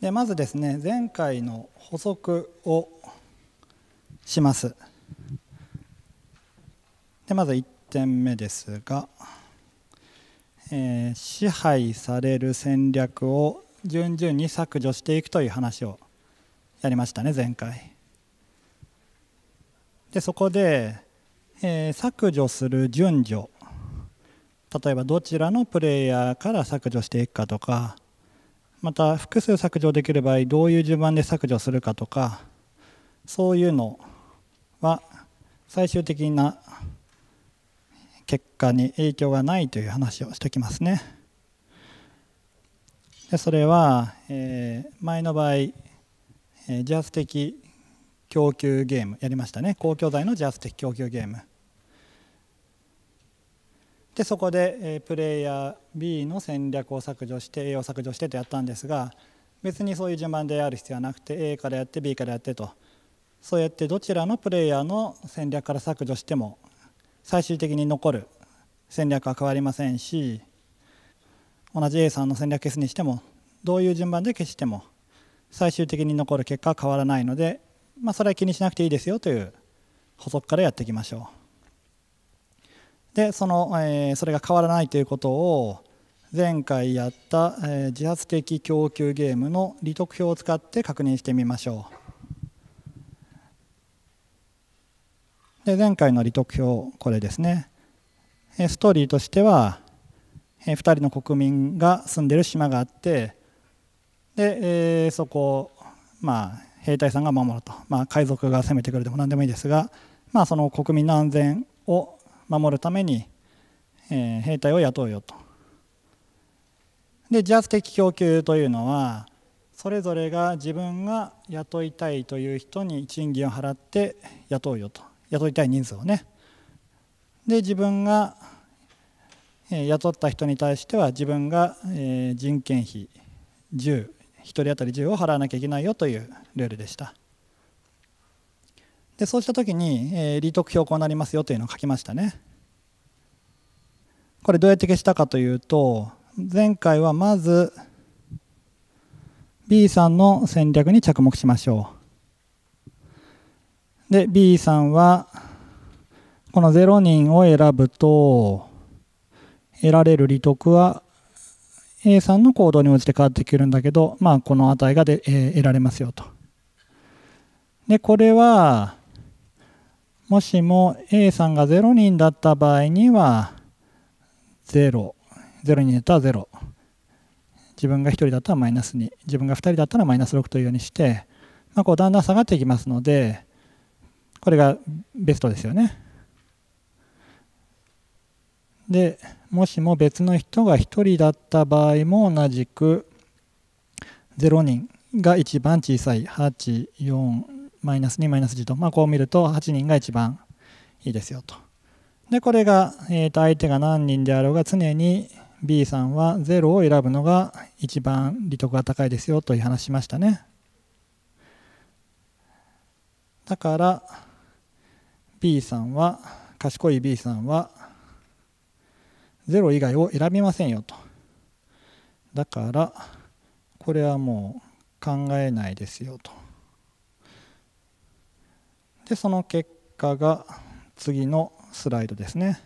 でまずですね前回の補足をしますでまず1点目ですが、えー、支配される戦略を順々に削除していくという話をやりましたね前回でそこで、えー、削除する順序例えばどちらのプレイヤーから削除していくかとかまた複数削除できる場合どういう順番で削除するかとかそういうのは最終的な結果に影響がないという話をしてきますね。でそれは、えー、前の場合、えー、ャス的供給ゲームやりましたね公共財のジャス的供給ゲームでそこで、えプレイヤー B の戦略を削除して A を削除してとやったんですが別にそういう順番でやる必要はなくて A からやって B からやってとそうやってどちらのプレイヤーの戦略から削除しても最終的に残る戦略は変わりませんし同じ A さんの戦略消すにしてもどういう順番で消しても最終的に残る結果は変わらないので、まあ、それは気にしなくていいですよという補足からやっていきましょう。でその、えー、それが変わらないということを前回やった、えー、自発的供給ゲームの利得表を使って確認してみましょう。で前回の利得表これですね。ストーリーとしては2人の国民が住んでる島があってで、えー、そこを、まあ、兵隊さんが守ると、まあ、海賊が攻めてくるでも何でもいいですが、まあ、その国民の安全を守るために、えー、兵隊を雇うよと。で自発的供給というのはそれぞれが自分が雇いたいという人に賃金を払って雇うよと雇いたい人数をね。で自分が雇った人に対しては自分が人件費10 1人当たり10を払わなきゃいけないよというルールでした。でそうした時に、えー、利得標高になりますよというのを書きましたねこれどうやって消したかというと前回はまず B さんの戦略に着目しましょうで B さんはこの0人を選ぶと得られる利得は A さんの行動に応じて変わってくるんだけど、まあ、この値がで、えー、得られますよと。でこれはもしも A さんが0人だった場合には0。0人だったら0。自分が1人だったらマイナス2。自分が2人だったらマイナス6というようにして、まあ、こうだんだん下がっていきますので、これがベストですよね。で、もしも別の人が1人だった場合も同じく0人が一番小さい8、4、マイナス2マイナス1と、まあ、こう見ると8人が一番いいですよと。でこれが、えー、と相手が何人であろうが常に B さんは0を選ぶのが一番利得が高いですよという話しましたね。だから B さんは賢い B さんは0以外を選びませんよと。だからこれはもう考えないですよと。でその結果が次のスライドですね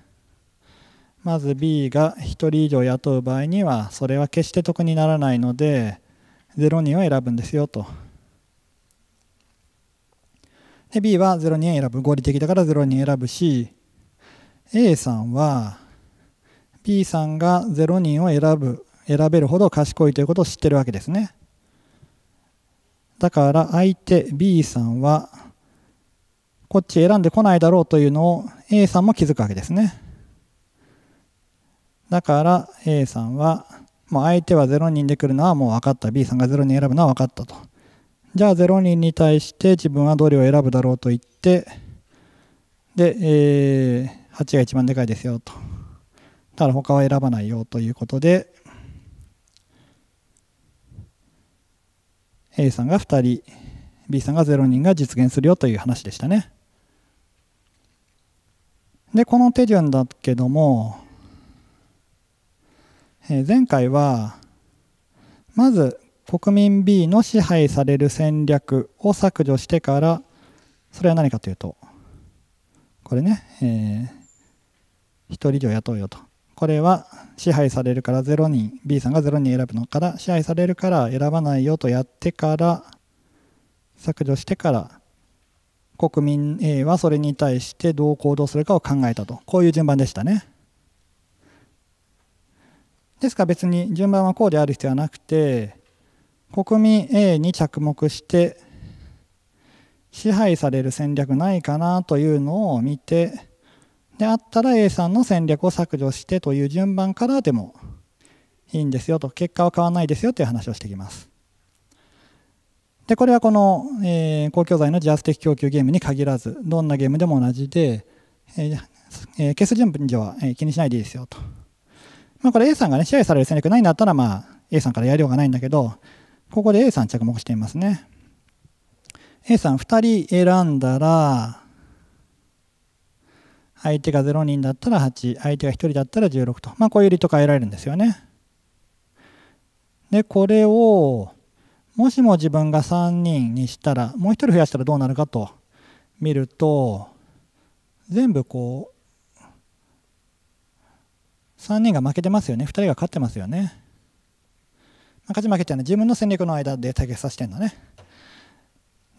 まず B が1人以上雇う場合にはそれは決して得にならないので0人を選ぶんですよとで B は0人選ぶ合理的だから0人選ぶし A さんは B さんが0人を選ぶ選べるほど賢いということを知ってるわけですねだから相手 B さんはこっち選んでこないだろうというのを A さんも気づくわけですね。だから A さんは、もう相手は0人で来るのはもう分かった。B さんが0人選ぶのは分かったと。じゃあ0人に対して自分はどれを選ぶだろうと言って、で、えー、8が一番でかいですよと。だから他は選ばないよということで、A さんが2人、B さんが0人が実現するよという話でしたね。で、この手順だけども、え前回は、まず国民 B の支配される戦略を削除してから、それは何かというと、これね、えー、1人以上雇うよと。これは支配されるから0人、B さんが0人選ぶのから、支配されるから選ばないよとやってから、削除してから、国民 A はそれに対してどう行動するかを考えたとこういう順番でしたね。ですから別に順番はこうである必要はなくて国民 A に着目して支配される戦略ないかなというのを見てであったら A さんの戦略を削除してという順番からでもいいんですよと結果は変わらないですよという話をしてきます。でこれはこの、えー、公共財の自発的供給ゲームに限らずどんなゲームでも同じで、えーえー、ケース順序は、えー、気にしないでいいですよと。まあ、これ A さんがね支配される戦略ないんだったら、まあ、A さんからやりようがないんだけどここで A さん着目していますね。A さん2人選んだら相手が0人だったら8相手が1人だったら16と、まあ、こういう理と変えられるんですよね。でこれをもしも自分が3人にしたらもう1人増やしたらどうなるかと見ると全部こう3人が負けてますよね2人が勝ってますよね勝ち負けっていうのは自分の戦略の間で対決させてんのね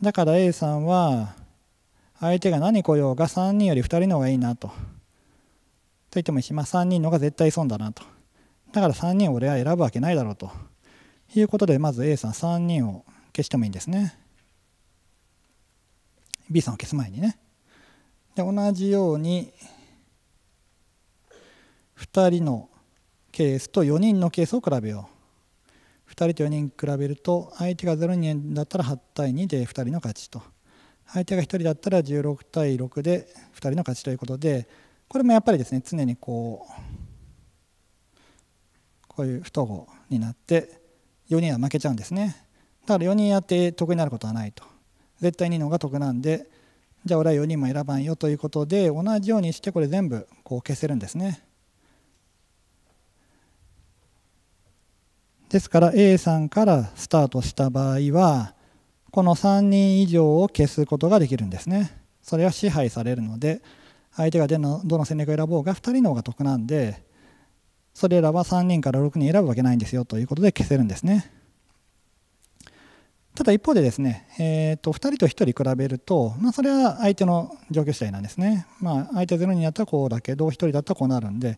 だから A さんは相手が何来ようが3人より2人の方がいいなとと言ってもいいし、まあ、3人の方が絶対損だなとだから3人俺は選ぶわけないだろうと。いうことで、まず A さん3人を消してもいいんですね。B さんを消す前にね。で、同じように、2人のケースと4人のケースを比べよう。2人と4人比べると、相手が0人だったら8対2で2人の勝ちと。相手が1人だったら16対6で2人の勝ちということで、これもやっぱりですね、常にこう、こういう不等号になって、4人は負けちゃうんですねだから4人やって得になることはないと絶対にのが得なんでじゃあ俺は4人も選ばんよということで同じようにしてこれ全部こう消せるんですねですから A さんからスタートした場合はこの3人以上を消すことができるんですねそれは支配されるので相手がどの戦略を選ぼうが2人の方が得なんでそれらは3人から6人選ぶわけないんですよということで消せるんですね。ただ一方でですね、えー、と2人と1人比べると、まあ、それは相手の状況次第なんですね。まあ、相手0人やったらこうだけど1人だったらこうなるんで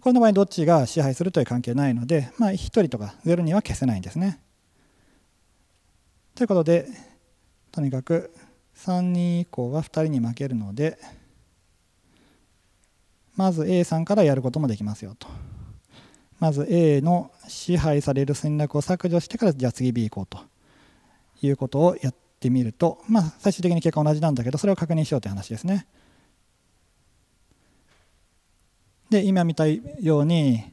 この場合どっちが支配するという関係ないので、まあ、1人とか0人は消せないんですね。ということでとにかく3人以降は2人に負けるのでまず A さんからやることもできますよと。まず A の支配される戦略を削除してからじゃあ次 B 行こうということをやってみると、まあ、最終的に結果同じなんだけどそれを確認しようという話ですね。で今見たように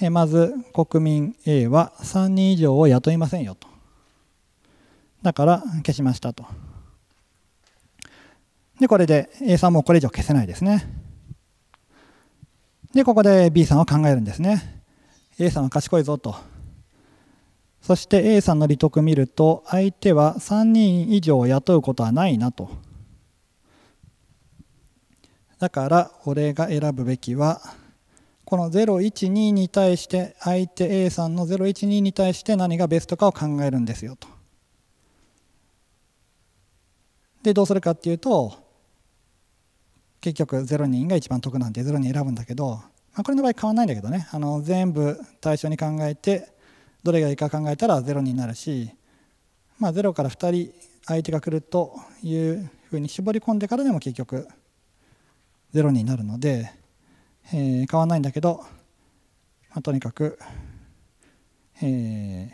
えまず国民 A は3人以上を雇いませんよと。だから消しましたと。で、これで A さんもこれ以上消せないですね。で、ここで B さんを考えるんですね。A さんは賢いぞとそして A さんの利得見ると相手は3人以上雇うことはないなとだから俺が選ぶべきはこの012に対して相手 A さんの012に対して何がベストかを考えるんですよと。でどうするかっていうと結局0人が一番得なんで0人選ぶんだけどまあ、これの場合変わらないんだけどねあの全部対象に考えてどれがいいか考えたら0になるし、まあ、0から2人相手が来るというふうに絞り込んでからでも結局0になるので、えー、変わらないんだけど、まあ、とにかく、えー、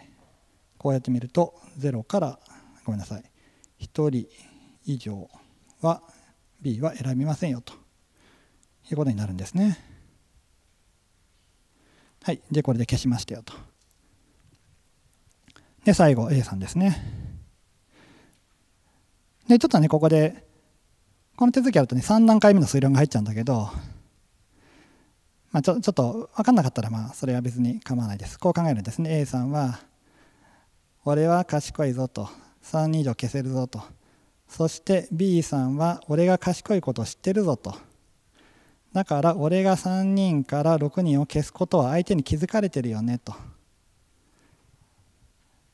こうやってみると0からごめんなさい1人以上は B は選びませんよということになるんですね。はい。で、これで消しましたよと。で、最後 A さんですね。で、ちょっとね、ここで、この手続きやるとね、3段階目の推論が入っちゃうんだけど、まあ、ちょちょっと分かんなかったら、まあ、それは別に構わないです。こう考えるんですね。A さんは、俺は賢いぞと。3以上消せるぞと。そして B さんは、俺が賢いことを知ってるぞと。だから俺が3人から6人を消すことは相手に気づかれてるよねと。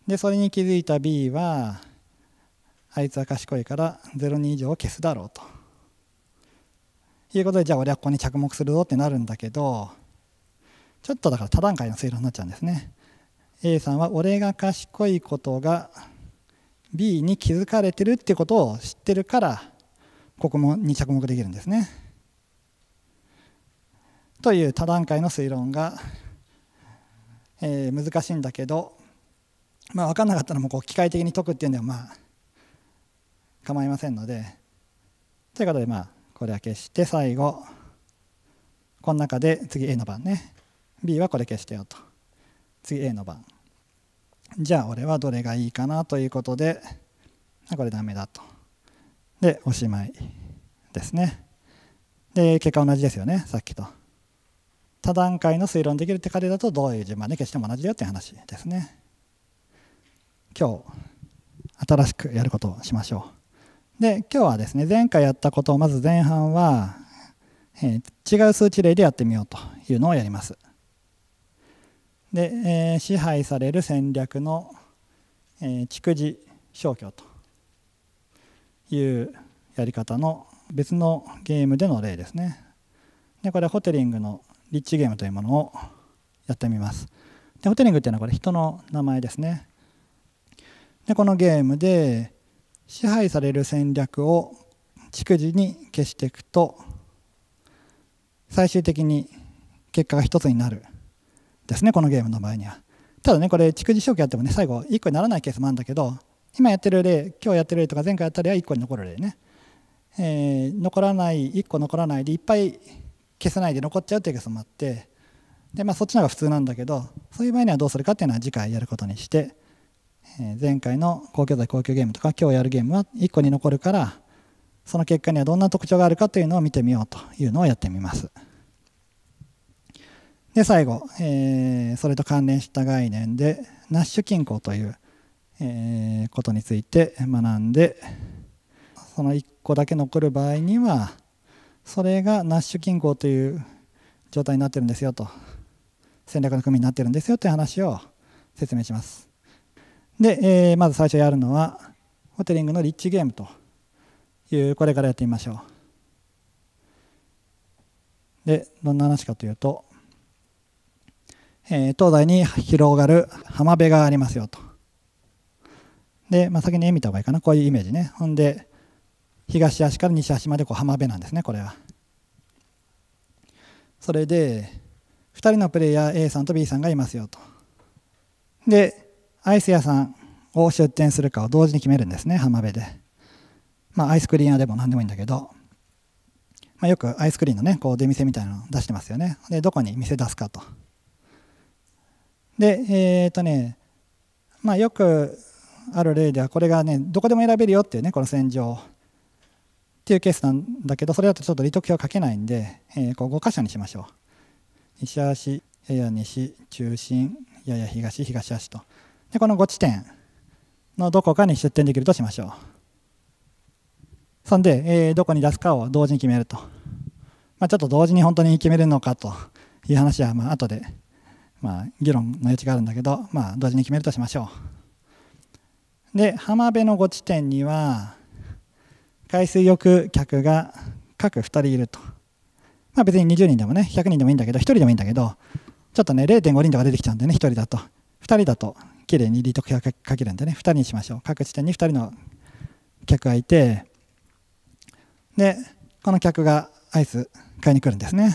でそれに気づいた B はあいつは賢いから0人以上を消すだろうと。いうことでじゃあ俺はここに着目するぞってなるんだけどちょっとだから多段階の推論になっちゃうんですね。A さんは俺が賢いことが B に気づかれてるってことを知ってるからここもに着目できるんですね。という多段階の推論が、えー、難しいんだけど、まあ、分かんなかったらもうこう機械的に解くっていうのはまあ構いませんのでということでまあこれは消して最後この中で次 A の番ね B はこれ消してよと次 A の番じゃあ俺はどれがいいかなということでこれダメだとでおしまいですねで結果同じですよねさっきと。多段階の推論できるって仮だとどういう順番で決しても同じだよっていう話ですね今日新しくやることをしましょうで今日はですね前回やったことをまず前半は、えー、違う数値例でやってみようというのをやりますで、えー、支配される戦略の、えー、逐次消去というやり方の別のゲームでの例ですねでこれホテリングのリッチゲームというものをやってみます。でホテリングっていうのはこれ人の名前ですね。でこのゲームで支配される戦略を逐次に消していくと最終的に結果が1つになるですねこのゲームの場合には。ただねこれ逐次消去やってもね最後1個にならないケースもあるんだけど今やってる例今日やってる例とか前回やった例は1個に残る例ね。えー、残らない1個残らないでいっぱい消さないで残っちゃうというケースもあってで、まあ、そっちの方が普通なんだけどそういう場合にはどうするかっていうのは次回やることにして、えー、前回の公共財公共ゲームとか今日やるゲームは1個に残るからその結果にはどんな特徴があるかというのを見てみようというのをやってみます。で最後、えー、それと関連した概念でナッシュ均衡という、えー、ことについて学んでその1個だけ残る場合にはそれがナッシュ均衡という状態になってるんですよと戦略の組になってるんですよという話を説明しますで、えー、まず最初やるのはホテリングのリッチゲームというこれからやってみましょうでどんな話かというと、えー、東西に広がる浜辺がありますよとで、まあ、先に絵見た方がいいかなこういうイメージねほんで東足から西足までこう浜辺なんですねこれは。それで2人のプレイヤー A さんと B さんがいますよと。でアイス屋さんを出店するかを同時に決めるんですね浜辺で。まあアイスクリーナーでも何でもいいんだけど。まあ、よくアイスクリーンのねこう出店みたいなの出してますよねでどこに店出すかとでえっ、とねまあよくある例ではこれがねどこでも選べるよっていうねこの戦場ていうケースなんだけどそれだとちょっと利得票書けないんで、えー、こう5箇所にしましょう西足やや西中心やや東東足とでこの5地点のどこかに出店できるとしましょうそんで、えー、どこに出すかを同時に決めると、まあ、ちょっと同時に本当に決めるのかという話はまあ後で、まあ、議論の余地があるんだけど、まあ、同時に決めるとしましょうで浜辺の5地点には海水浴客が各2人いると。まあ別に20人でもね、100人でもいいんだけど、1人でもいいんだけど、ちょっとね、0.5人とか出てきちゃうんでね、1人だと。2人だと、綺麗に利得がかけるんでね、2人にしましょう。各地点に2人の客がいて、で、この客がアイス買いに来るんですね。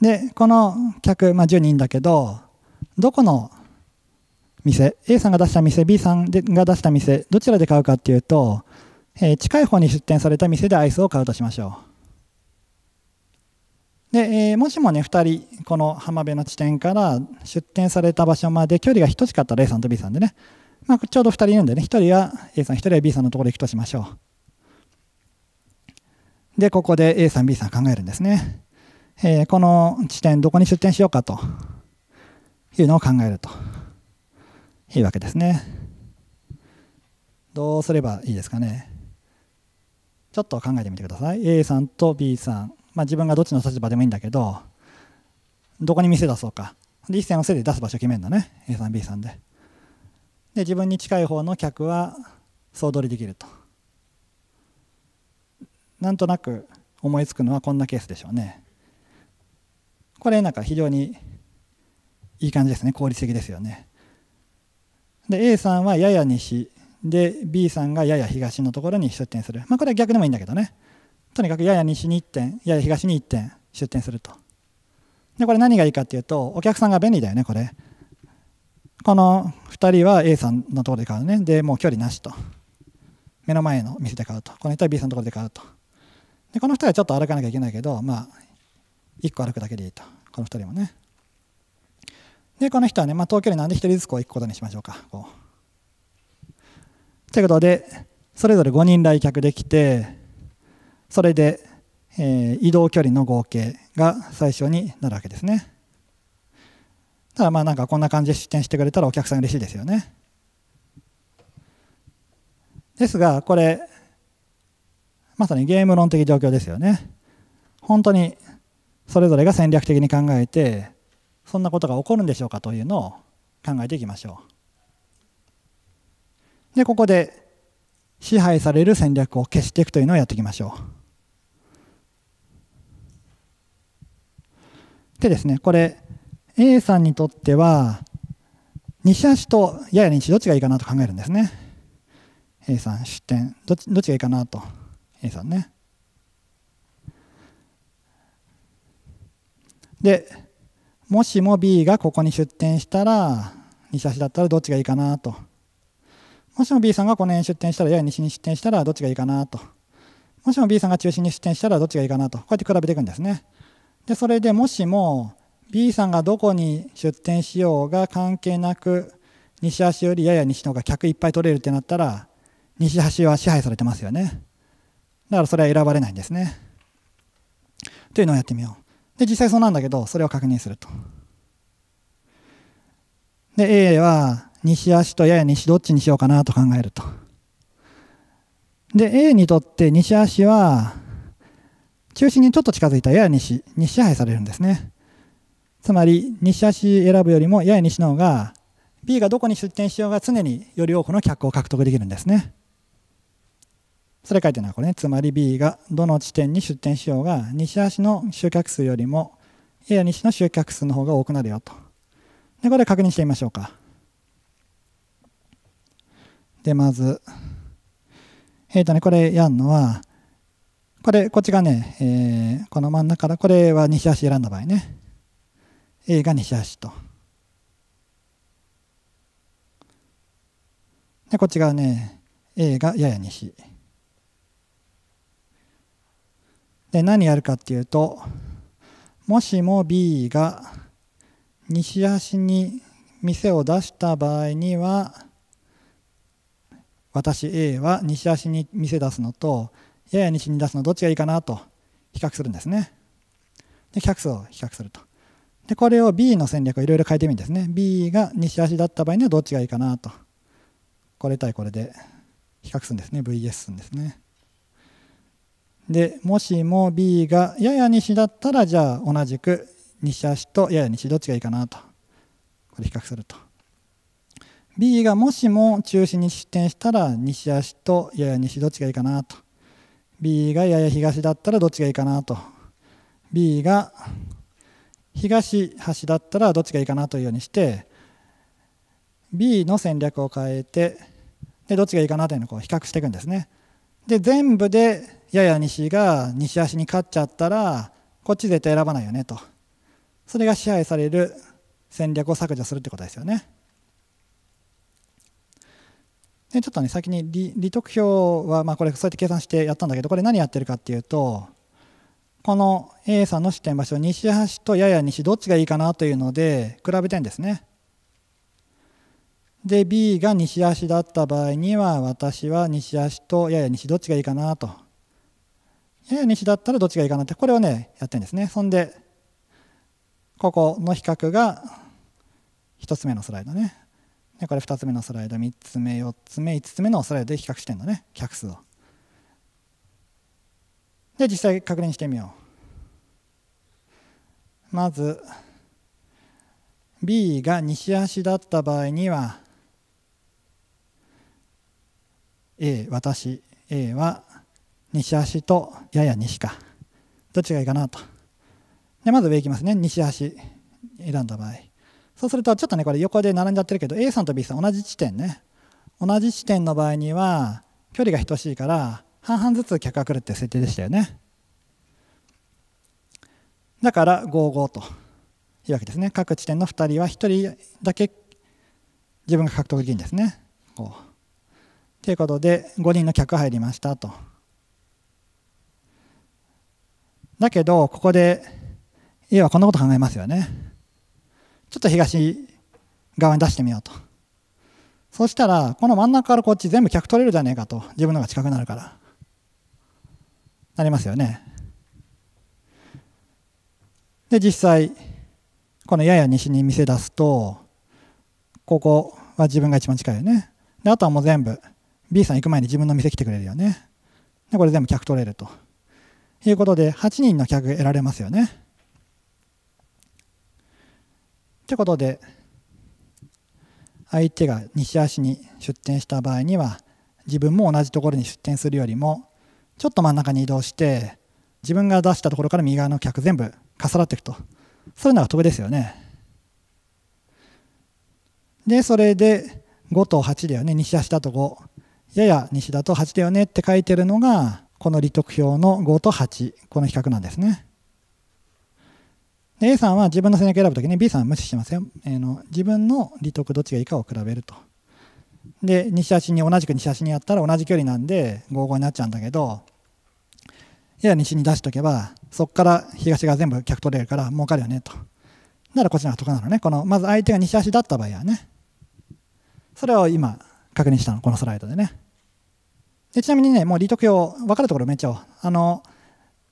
で、この客、まあ10人だけど、どこの店 A さんが出した店 B さんが出した店どちらで買うかっていうと、えー、近い方に出店された店でアイスを買うとしましょうで、えー、もしもね2人この浜辺の地点から出店された場所まで距離が等しかったら A さんと B さんでね、まあ、ちょうど2人いるんでね1人は A さん1人は B さんのところに行くとしましょうでここで A さん B さん考えるんですね、えー、この地点どこに出店しようかというのを考えると。いいわけですね。どうすればいいですかね。ちょっと考えてみてください。A さんと B さん、まあ、自分がどっちの立場でもいいんだけど、どこに店出そうか。で、一線を背で出す場所決めるのね。A さん、B さんで。で、自分に近い方の客は総取りできると。なんとなく思いつくのはこんなケースでしょうね。これなんか非常にいい感じですね。効率的ですよね。で A さんはやや西で B さんがやや東のところに出店する、まあ、これは逆でもいいんだけどねとにかくやや西に1点やや東に1点出店するとでこれ何がいいかっていうとお客さんが便利だよねこれこの2人は A さんのところで買うねでもう距離なしと目の前の店で買うとこの人は B さんのところで買うとでこの2人はちょっと歩かなきゃいけないけどまあ1個歩くだけでいいとこの2人もねで、この人はね、まあ、東京になんで1人ずつこう行くことにしましょうか。こうということで、それぞれ5人来客できて、それで、えー、移動距離の合計が最初になるわけですね。ただまあなんかこんな感じで出店してくれたらお客さん嬉しいですよね。ですが、これ、まさにゲーム論的状況ですよね。本当にそれぞれが戦略的に考えて、そんなことが起こるんでしょうかというのを考えていきましょう。で、ここで支配される戦略を消していくというのをやっていきましょう。でですね、これ A さんにとっては西足とやや西どっちがいいかなと考えるんですね。A さん出店どっちどっちがいいかなと A さんね。でもしも B がここに出店したら、西橋だったらどっちがいいかなと。もしも B さんがこの辺出店したら、やや西に出店したらどっちがいいかなと。もしも B さんが中心に出店したらどっちがいいかなと。こうやって比べていくんですね。で、それでもしも B さんがどこに出店しようが関係なく、西足よりやや西の方が客いっぱい取れるってなったら、西橋は支配されてますよね。だからそれは選ばれないんですね。というのをやってみよう。で、実際そうなんだけど、それを確認すると。で、A は西足とやや西どっちにしようかなと考えると。で、A にとって西足は、中心にちょっと近づいたやや西に支配されるんですね。つまり、西足選ぶよりもやや西の方が、B がどこに出店しようが常により多くの客を獲得できるんですね。それ書いてるのはこれね。つまり B がどの地点に出店しようが、西足の集客数よりも、A や西の集客数の方が多くなるよと。で、これ確認してみましょうか。で、まず、えっ、ー、とね、これやるのは、これ、こっちがね、えー、この真ん中から、これは西足選んだ場合ね。A が西足と。で、こっちがね、A がやや西。で何やるかっていうともしも B が西端に店を出した場合には私 A は西端に店出すのとやや西に出すのどっちがいいかなと比較するんですね。で客数を比較すると。でこれを B の戦略をいろいろ変えてみるんですね。B が西足だった場合にはどっちがいいかなと。これ対これで比較するんですね。VS するんですね。でもしも B がやや西だったらじゃあ同じく西足とやや西どっちがいいかなとこれ比較すると B がもしも中心に出点したら西足とやや西どっちがいいかなと B がやや東だったらどっちがいいかなと B が東端だったらどっちがいいかなというようにして B の戦略を変えてでどっちがいいかなというのをこう比較していくんですね。で全部でやや西が西足に勝っちゃったらこっち絶対選ばないよねとそれが支配される戦略を削除するってことですよねでちょっとね先に利利得表は、まあ、これそうやって計算してやったんだけどこれ何やってるかっていうとこの A さんの視点場所西端とやや西どっちがいいかなというので比べてんですねで B が西足だった場合には私は西足とやや西どっちがいいかなと西だったらどっちがいいかなって、これをね、やってるんですね。そんで、ここの比較が1つ目のスライドね。でこれ2つ目のスライド、3つ目、4つ目、5つ目のスライドで比較してんのね、客数を。で、実際確認してみよう。まず、B が西足だった場合には、A、私、A は西足とやや西かどっちがいいかなとでまず上いきますね西足選んだ場合そうするとちょっとねこれ横で並んじゃってるけど A さんと B さん同じ地点ね同じ地点の場合には距離が等しいから半々ずつ客が来るって設定でしたよねだから55というわけですね各地点の2人は1人だけ自分が獲得できるんですね5ということで5人の客入りましたと。だけど、ここで、家はこんなこと考えますよね。ちょっと東側に出してみようと。そしたら、この真ん中からこっち全部客取れるじゃねえかと。自分のが近くなるから。なりますよね。で、実際、このやや西に店出すと、ここは自分が一番近いよね。で、あとはもう全部、B さん行く前に自分の店来てくれるよね。で、これ全部客取れると。いうことで8人の客得られますよね。ということで相手が西足に出店した場合には自分も同じところに出店するよりもちょっと真ん中に移動して自分が出したところから右側の客全部重なっていくとそういうのが得ですよね。でそれで5と8だよね西足だと5やや西だと8だよねって書いてるのがこの利得表の5と8、この比較なんですね。で A さんは自分の戦略を選ぶときに B さんは無視してますよ、えーの。自分の利得どっちがいいかを比べると。で、西足に同じく西足にやったら同じ距離なんで55になっちゃうんだけど、やや西に出しとけば、そこから東が全部客取れるから儲かるよねと。ならこっちの方が得なのね。この、まず相手が西足だった場合はね。それを今確認したの、このスライドでね。でちなみにね、もう利得陽、分かるところめっちゃ、あの、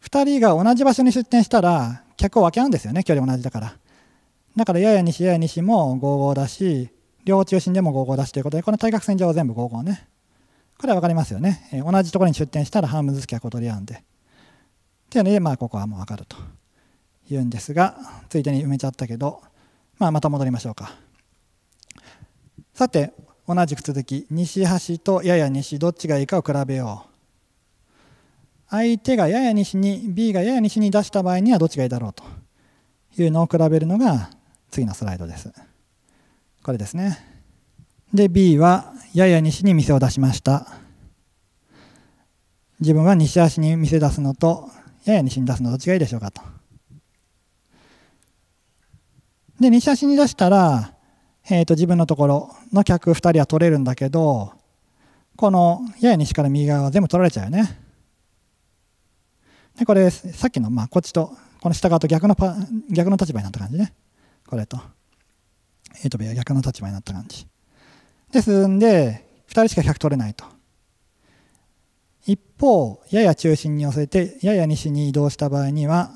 2人が同じ場所に出店したら、客を分け合うんですよね、距離同じだから。だから、やや西、やや西も55だし、両中心でも55だしということで、この対角線上は全部55ね。これは分かりますよね。えー、同じところに出店したら半分ずつ客を取り合うんで。っていうので、まあ、ここはもう分かると言うんですが、ついでに埋めちゃったけど、まあ、また戻りましょうか。さて、同じく続き西端とやや西どっちがいいかを比べよう相手がやや西に B がやや西に出した場合にはどっちがいいだろうというのを比べるのが次のスライドですこれですねで B はやや西に店を出しました自分は西足に店出すのとやや西に出すのどっちがいいでしょうかとで西足に出したらえー、と自分のところの客2人は取れるんだけどこのやや西から右側は全部取られちゃうよね。でこれさっきの、まあ、こっちとこの下側と逆のパ逆の立場になった感じね。これと A と B は逆の立場になった感じ。ですんで2人しか100取れないと。一方やや中心に寄せてやや西に移動した場合には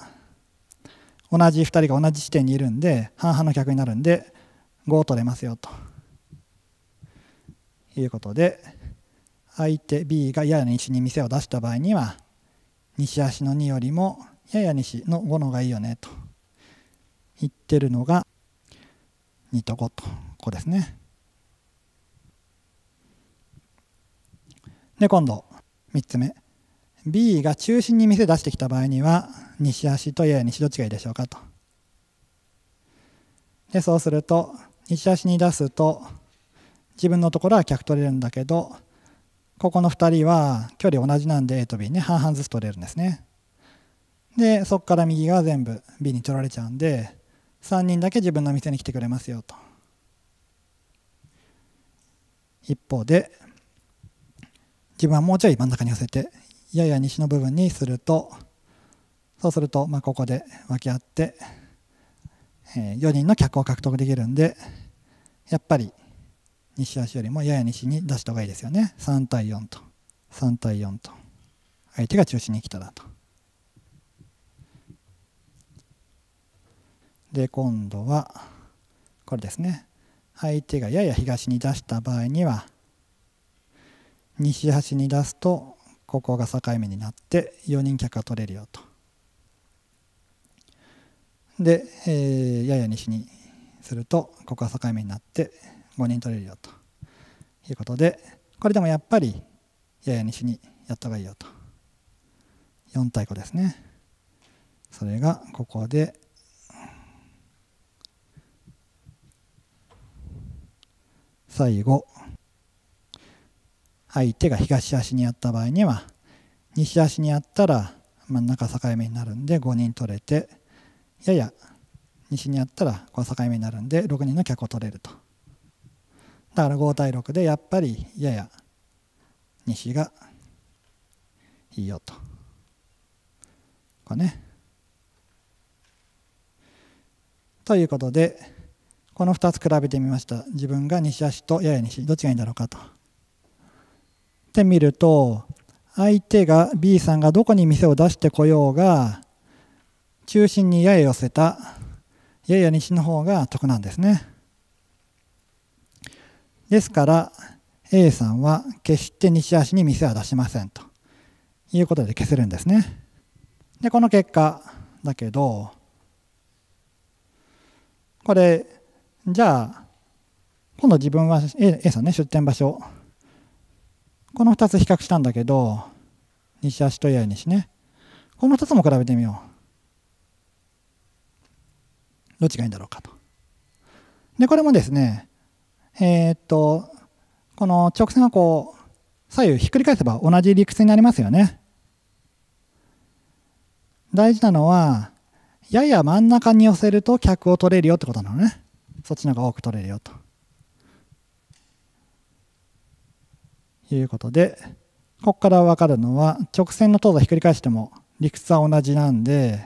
同じ2人が同じ地点にいるんで半々の客になるんで5取れますよということで相手 B がやや西に店を出した場合には西足の2よりもやや西の5の方がいいよねと言ってるのが2と5とこですね。で今度3つ目 B が中心に店出してきた場合には西足とやや西どっちがいいでしょうかと。でそうすると西足に出すと自分のところは客取れるんだけどここの2人は距離同じなんで A と B ね半々ずつ取れるんですねでそこから右が全部 B に取られちゃうんで3人だけ自分の店に来てくれますよと一方で自分はもうちょい真ん中に寄せてやや西の部分にするとそうするとまあここで分け合って4人の客を獲得できるんでやっぱり西足よりもやや西に出した方がいいですよね3対4と3対4と相手が中心に来たらとで今度はこれですね相手がやや東に出した場合には西端に出すとここが境目になって4人客が取れるよとで、えー、やや西にするとここは境目になって5人取れるよということでこれでもやっぱりやや西にやった方がいいよと4対5ですねそれがここで最後相手が東足にやった場合には西足にやったら真ん中境目になるんで5人取れてやや西にあったらこの境目になるんで6人の客を取れるとだから5対6でやっぱりやや西がいいよとこねということでこの2つ比べてみました自分が西足とやや西どっちがいいんだろうかとで見ると相手が B さんがどこに店を出してこようが中心にやや寄せたやや西の方が得なんですね。ですから A さんは決して西足に店は出しませんということで消せるんですね。でこの結果だけどこれじゃあ今度自分は A, A さんね出店場所この2つ比較したんだけど西足とやや西ねこの2つも比べてみよう。どっちがいいんだろうかと。で、これもですね、えー、っと、この直線がこう、左右ひっくり返せば同じ理屈になりますよね。大事なのは、やや真ん中に寄せると客を取れるよってことなのね。そっちの方が多く取れるよと。いうことで、ここから分かるのは、直線の等差ひっくり返しても理屈は同じなんで、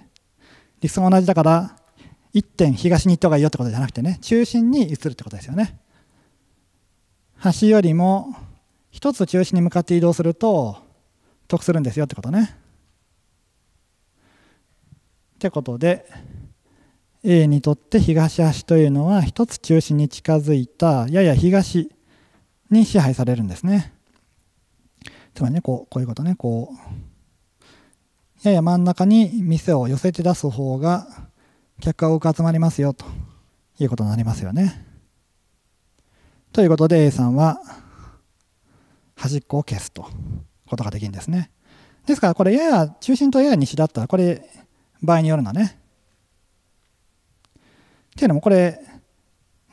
理屈が同じだから、一点東に行った方がいいよってことじゃなくてね中心に移るってことですよね端よりも一つ中心に向かって移動すると得するんですよってことねってことで A にとって東端というのは一つ中心に近づいたやや東に支配されるんですねつまりねこうこういうことねこうやや真ん中に店を寄せて出す方が客が多く集まりますよということになりますよね。ということで A さんは端っこを消すとことができるんですね。ですからこれやや中心とやや西だったらこれ場合によるのね。っていうのもこれ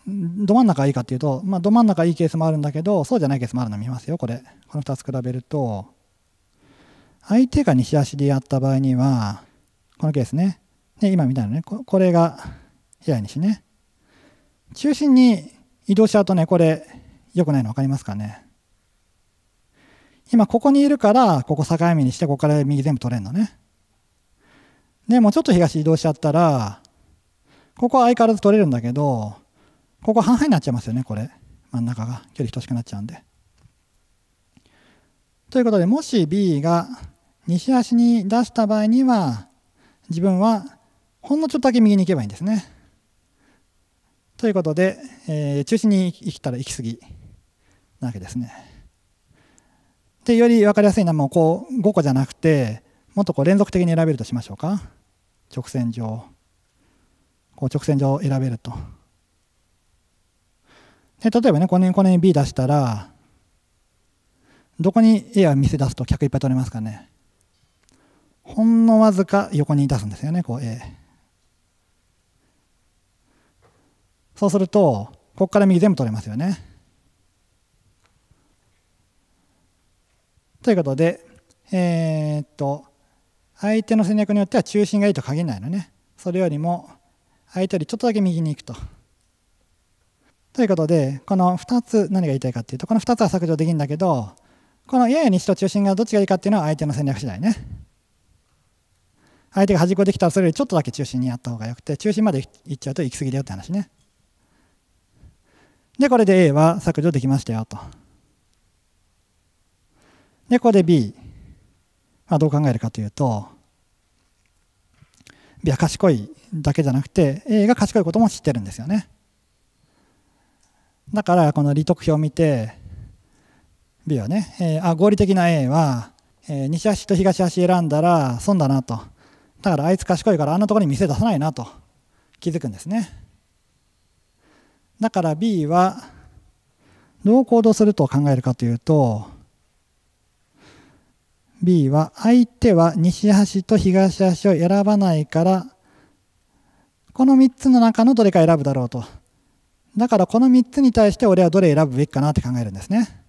ど真ん中がいいかっていうと、まあ、ど真ん中いいケースもあるんだけどそうじゃないケースもあるの見ますよこれこの2つ比べると相手が西足でやった場合にはこのケースねで、今みたいなね、これが左に西ね。中心に移動しちゃうとね、これ、良くないの分かりますかね。今、ここにいるから、ここ境目にして、ここから右全部取れるのね。で、もうちょっと東移動しちゃったら、ここは相変わらず取れるんだけど、ここ半々になっちゃいますよね、これ。真ん中が。距離等しくなっちゃうんで。ということで、もし B が西足に出した場合には、自分はほんのちょっとだけ右に行けばいいんですね。ということで、えー、中心に行ったら行き過ぎなわけですね。で、より分かりやすいのはもうこう5個じゃなくて、もっとこう連続的に選べるとしましょうか。直線上。こう直線上を選べると。で、例えばね、この辺、この辺 B 出したら、どこに A は見せ出すと客いっぱい取れますかね。ほんのわずか横に出すんですよね、こう A。そうすると、ここから右全部取れますよね。ということで、えー、っと、相手の戦略によっては中心がいいと限らないのね。それよりも、相手よりちょっとだけ右に行くと。ということで、この2つ、何が言いたいかっていうと、この2つは削除できるんだけど、このやや西と中心がどっちがいいかっていうのは相手の戦略次第ね。相手が端っこできたらそれよりちょっとだけ中心にやった方がよくて、中心まで行っちゃうと行き過ぎだよって話ね。で、これで A は削除できましたよと。で、ここで B はどう考えるかというと、B は賢いだけじゃなくて、A が賢いことも知ってるんですよね。だから、この利得表を見て、B はね、えー、あ合理的な A は、えー、西足と東足選んだら損だなと。だからあいつ賢いからあんなところに店出さないなと気づくんですね。だから B はどう行動すると考えるかというと B は相手は西端と東端を選ばないからこの3つの中のどれか選ぶだろうとだからこの3つに対して俺はどれ選ぶべきかなって考えるんですね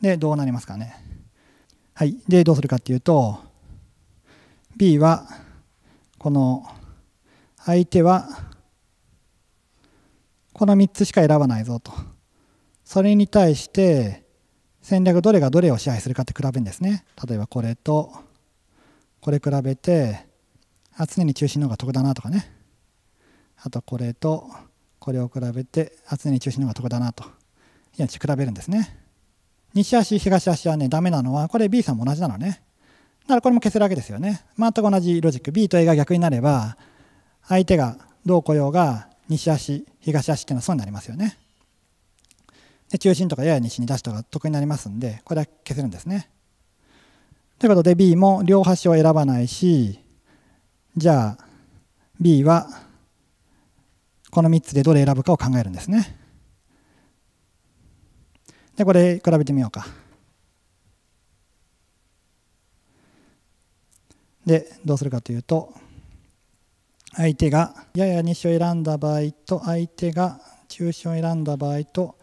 でどうなりますかねはいでどうするかっていうと B はこの相手はこの3つしか選ばないぞとそれに対して戦略どれがどれを支配するかって比べるんですね例えばこれとこれ比べてあ常に中心の方が得だなとかねあとこれとこれを比べてあ常に中心の方が得だなという比べるんですね西足東足はねダメなのはこれ B さんも同じなのねだからこれも消せるわけですよね全く同じロジック B と A が逆になれば相手がどう来ようが西足東足の層になりますよね。で中心とかやや西に出した方が得になりますんでこれは消せるんですね。ということで B も両端を選ばないしじゃあ B はこの3つでどれ選ぶかを考えるんですね。でこれ比べてみようか。でどうするかというと相手がやや西を選んだ場合と相手が中心を選んだ場合と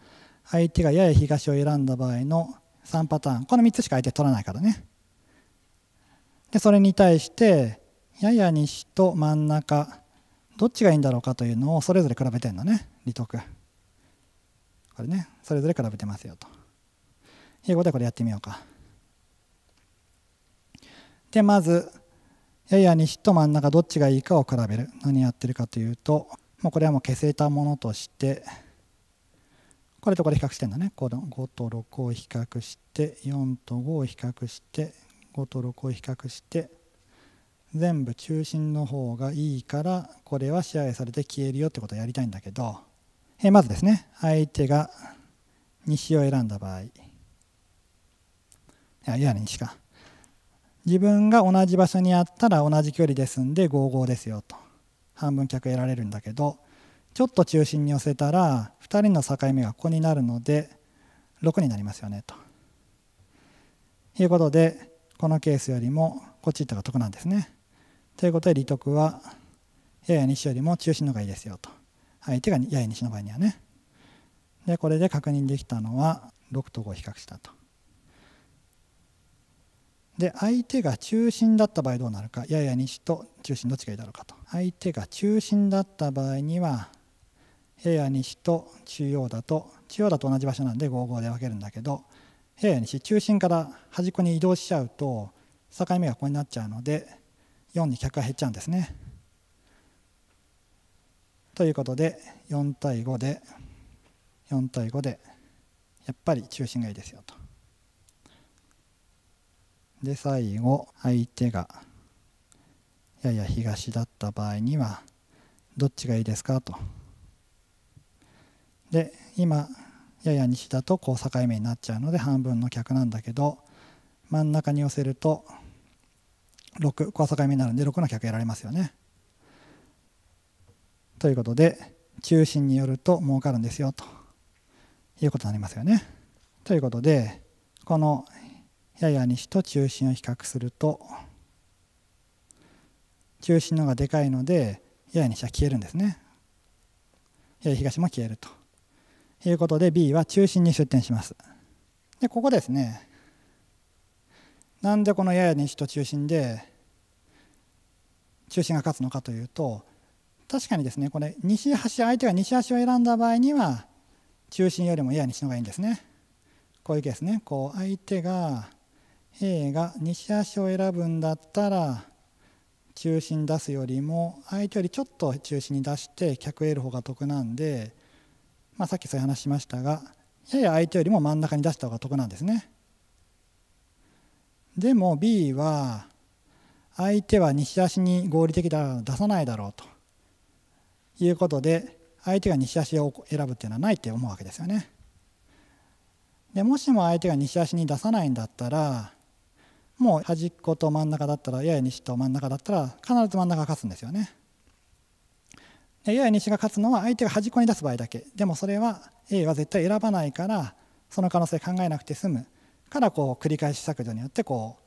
相手がやや東を選んだ場合の3パターンこの3つしか相手取らないからねでそれに対してやや西と真ん中どっちがいいんだろうかというのをそれぞれ比べてんのね利得これねそれぞれ比べてますよということでこれやってみようかでまずやや西と真ん中どっちがいいかを比べる何やってるかというともうこれはもう消せたものとしてこれとこれ比較してんだね5と6を比較して4と5を比較して5と6を比較して全部中心の方がいいからこれは支配されて消えるよってことをやりたいんだけどえまずですね相手が西を選んだ場合いやいや西か自分が同じ場所にあったら同じ距離ですんで55ですよと半分客得られるんだけどちょっと中心に寄せたら2人の境目がここになるので6になりますよねということでこのケースよりもこっち行った方が得なんですね。ということで利得はやや西よりも中心の方がいいですよと相手がやや西の場合にはね。でこれで確認できたのは6と5を比較したと。で相手が中心だった場合どうなるかやや西と中心どっちがいいだろうかと相手が中心だった場合には平野西と中央だと中央だと同じ場所なんで55で分けるんだけど平野西中心から端っこに移動しちゃうと境目がここになっちゃうので4に客が減っちゃうんですね。ということで4対5で4対5でやっぱり中心がいいですよと。で最後相手がやや東だった場合にはどっちがいいですかと。で今やや西だとこう境目になっちゃうので半分の客なんだけど真ん中に寄せると6ここは境目になるんで6の客やられますよね。ということで中心によると儲かるんですよということになりますよね。ということでこのやや西と中心を比較すると中心の方がでかいのでやや西は消えるんですね。やや東も消えるということで B は中心に出店します。でここですねなんでこのやや西と中心で中心が勝つのかというと確かにですねこれ西端相手が西端を選んだ場合には中心よりもやや西の方がいいんですね。こういうケースねこう相手が A が西足を選ぶんだったら中心出すよりも相手よりちょっと中心に出して客得る方が得なんで、まあ、さっきそういう話しましたがやや相手よりも真ん中に出した方が得なんですね。でも B は相手は西足に合理的だから出さないだろうということで相手が西足を選ぶっていうのはないって思うわけですよね。でもしも相手が西足に出さないんだったらもう端っこと真ん中だったらやや西と真ん中だったら必ず真ん中が勝つんですよね。やや西が勝つのは相手が端っこに出す場合だけでもそれは A は絶対選ばないからその可能性考えなくて済むからこう繰り返し削除によってこ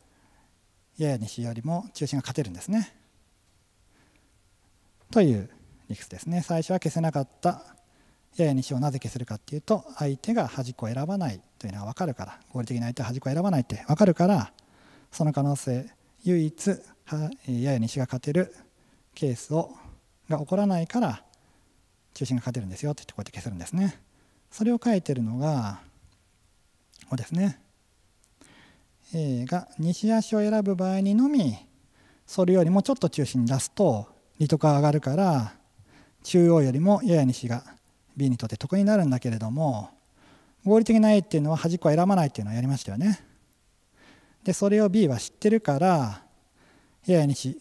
うやや西よりも中心が勝てるんですね。という理屈ですね。最初は消せなかったやや西をなぜ消せるかっていうと相手が端っこを選ばないというのが分かるから合理的な相手は端っこを選ばないって分かるから。その可能性唯一やや西が勝てるケースをが起こらないから中心が勝てるんですよって言ってこうやって消せるんですね。それを書いてるのがこうですね。A が西足を選ぶ場合にのみそれよりもちょっと中心に出すと利得が上がるから中央よりもやや西が B にとって得になるんだけれども合理的な A っていうのは端っこは選ばないっていうのをやりましたよね。でそれを B は知ってるから A ややにし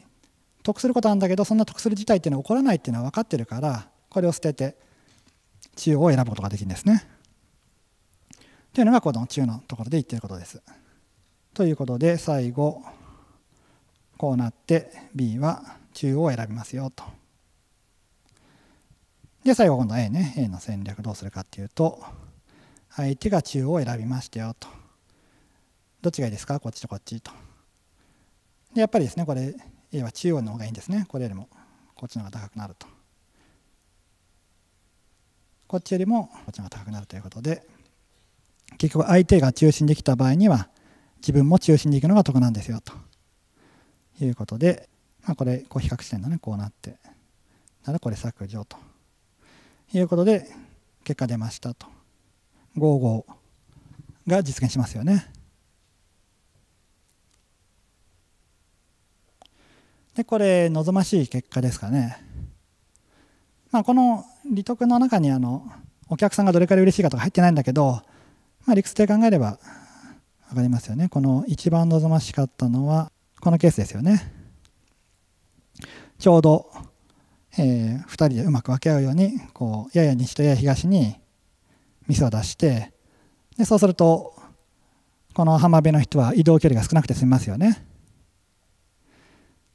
得することあるんだけどそんな得する事態っていうのは起こらないっていうのは分かってるからこれを捨てて中央を選ぶことができるんですね。というのがこの中のところで言ってることです。ということで最後こうなって B は中央を選びますよと。で最後今度 A ね A の戦略どうするかっていうと相手が中央を選びましたよと。どっちがいいですかこっちとこっちと。で、やっぱりですね、これ A は中央の方がいいんですね。これよりもこっちの方が高くなると。こっちよりもこっちの方が高くなるということで、結局相手が中心できた場合には、自分も中心でいくのが得なんですよということで、まあ、これこう比較してんのねこうなってならこれ削除ということで結果出ましたと55が実現しますよね。でこれ望ましい結果ですかね、まあ、この利得の中にあのお客さんがどれくらい嬉しいかとか入ってないんだけど、まあ、理屈で考えれば分かりますよねこの一番望ましかったのはこのケースですよねちょうど、えー、2人でうまく分け合うようにこうやや西とやや東にミスを出してでそうするとこの浜辺の人は移動距離が少なくて済みますよね。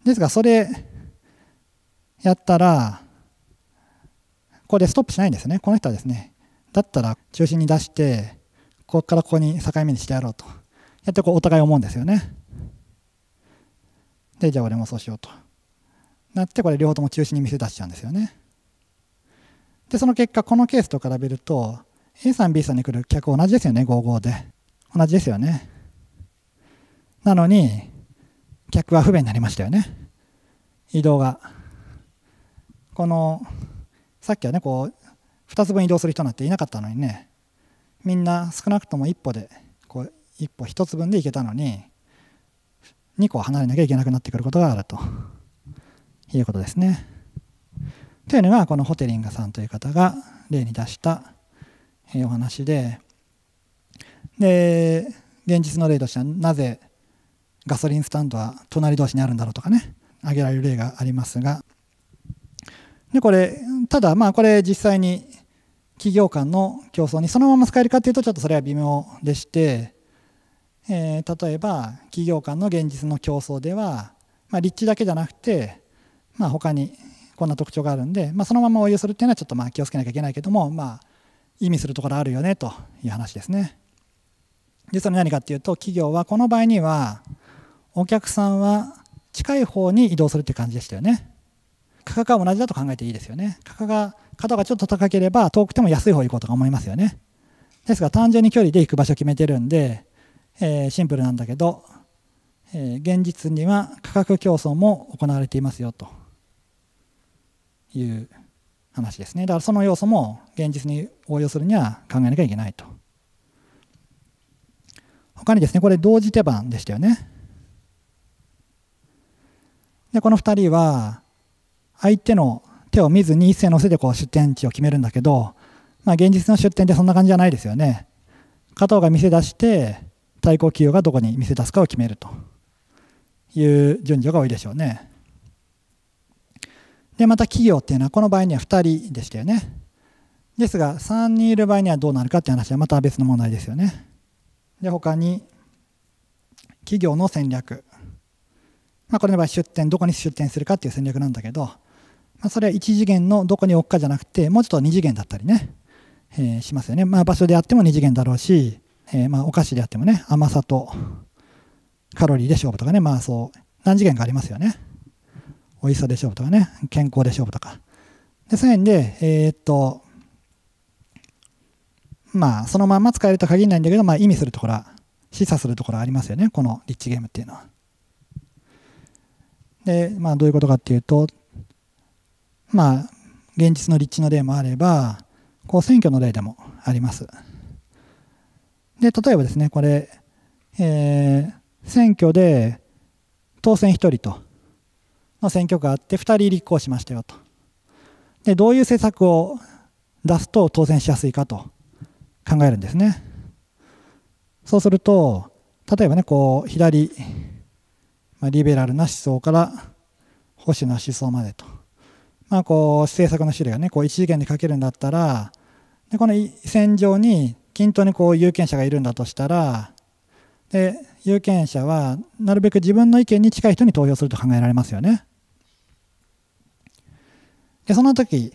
ですが、それやったら、ここでストップしないんですね。この人はですね、だったら中心に出して、ここからここに境目にしてやろうと。やってこうお互い思うんですよね。で、じゃあ俺もそうしようと。なって、これ両方とも中心に見せ出しちゃうんですよね。で、その結果、このケースと比べると、A さん、B さんに来る客同じですよね、55で。同じですよね。なのに、客は不便になりましたよね移動がこのさっきはねこう2つ分移動する人なんていなかったのにねみんな少なくとも1歩でこう1歩1つ分で行けたのに2個離れなきゃいけなくなってくることがあるということですね。というのがこのホテリンガさんという方が例に出したお話でで現実の例としてはなぜガソリンスタンドは隣同士にあるんだろうとかね挙げられる例がありますがでこれただまあこれ実際に企業間の競争にそのまま使えるかというとちょっとそれは微妙でして、えー、例えば企業間の現実の競争では、まあ、立地だけじゃなくて、まあ、他にこんな特徴があるんで、まあ、そのまま応用するっていうのはちょっとまあ気をつけなきゃいけないけども、まあ、意味するところあるよねという話ですね。でそれ何かっていうと企業はこの場合には、お客さんは近い方に移動するって感じでしたよね価格は同じだと考えていいですよね価格が角がちょっと高ければ遠くても安い方行こうとか思いますよねですが単純に距離で行く場所を決めてるんで、えー、シンプルなんだけど、えー、現実には価格競争も行われていますよという話ですねだからその要素も現実に応用するには考えなきゃいけないと他にですねこれ同時手番でしたよねで、この2人は、相手の手を見ずに一斉のせでこう出店地を決めるんだけど、まあ、現実の出店ってそんな感じじゃないですよね。加藤が見せ出して、対抗企業がどこに見せ出すかを決めるという順序が多いでしょうね。で、また企業っていうのは、この場合には2人でしたよね。ですが、3人いる場合にはどうなるかって話はまた別の問題ですよね。で、他に、企業の戦略まあ、これの場合出店どこに出店するかっていう戦略なんだけど、まあ、それは1次元のどこに置くかじゃなくてもうちょっと2次元だったりね、えー、しますよね、まあ、場所であっても2次元だろうし、えー、まあお菓子であってもね甘さとカロリーで勝負とかねまあそう何次元かありますよね美味しさで勝負とかね健康で勝負とかでそういうんでえー、っとまあそのまんま使えると限らないんだけど、まあ、意味するところ示唆するところはありますよねこのリッチゲームっていうのは。で、まあ、どういうことかっていうと、まあ、現実の立地の例もあれば、こう選挙の例でもあります。で、例えばですね、これ、えー、選挙で当選1人と、の選挙区があって、2人立候補しましたよと。で、どういう政策を出すと当選しやすいかと考えるんですね。そうすると、例えばね、こう、左、まあ、リベラルな思想から保守な思想までと、まあ、こう政策の種類がねこう一次元で書けるんだったらでこの戦場に均等にこう有権者がいるんだとしたらで有権者はなるべく自分の意見に近い人に投票すると考えられますよね。でその時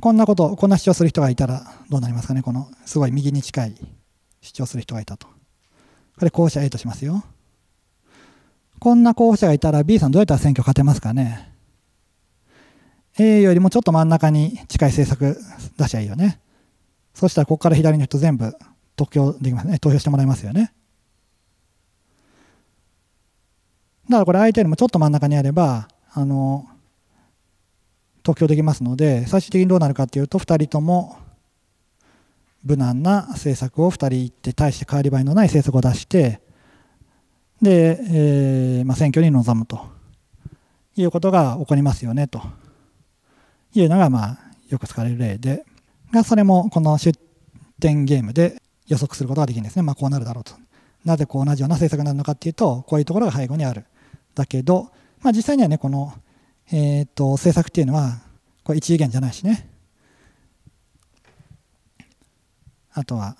こんなことこんな主張する人がいたらどうなりますかねこのすごい右に近い主張する人がいたと。これ後者 A としますよ。こんな候補者がいたら B さんどうやったら選挙勝てますかね A よりもちょっと真ん中に近い政策出しゃいいよね。そしたらここから左の人全部投票できますね。投票してもらいますよね。だからこれ相手よりもちょっと真ん中にあれば、あの、投票できますので、最終的にどうなるかっていうと、二人とも無難な政策を二人言って、対して変わり映えのない政策を出して、で、えー、まあ、選挙に臨むということが起こりますよねというのが、まあ、よく使われる例でがそれもこの出展ゲームで予測することができるんですね、まあ、こうなるだろうとなぜこう同じような政策になるのかというとこういうところが背後にあるだけど、まあ、実際にはねこの、えー、と政策というのはこれ一次元じゃないしねあとは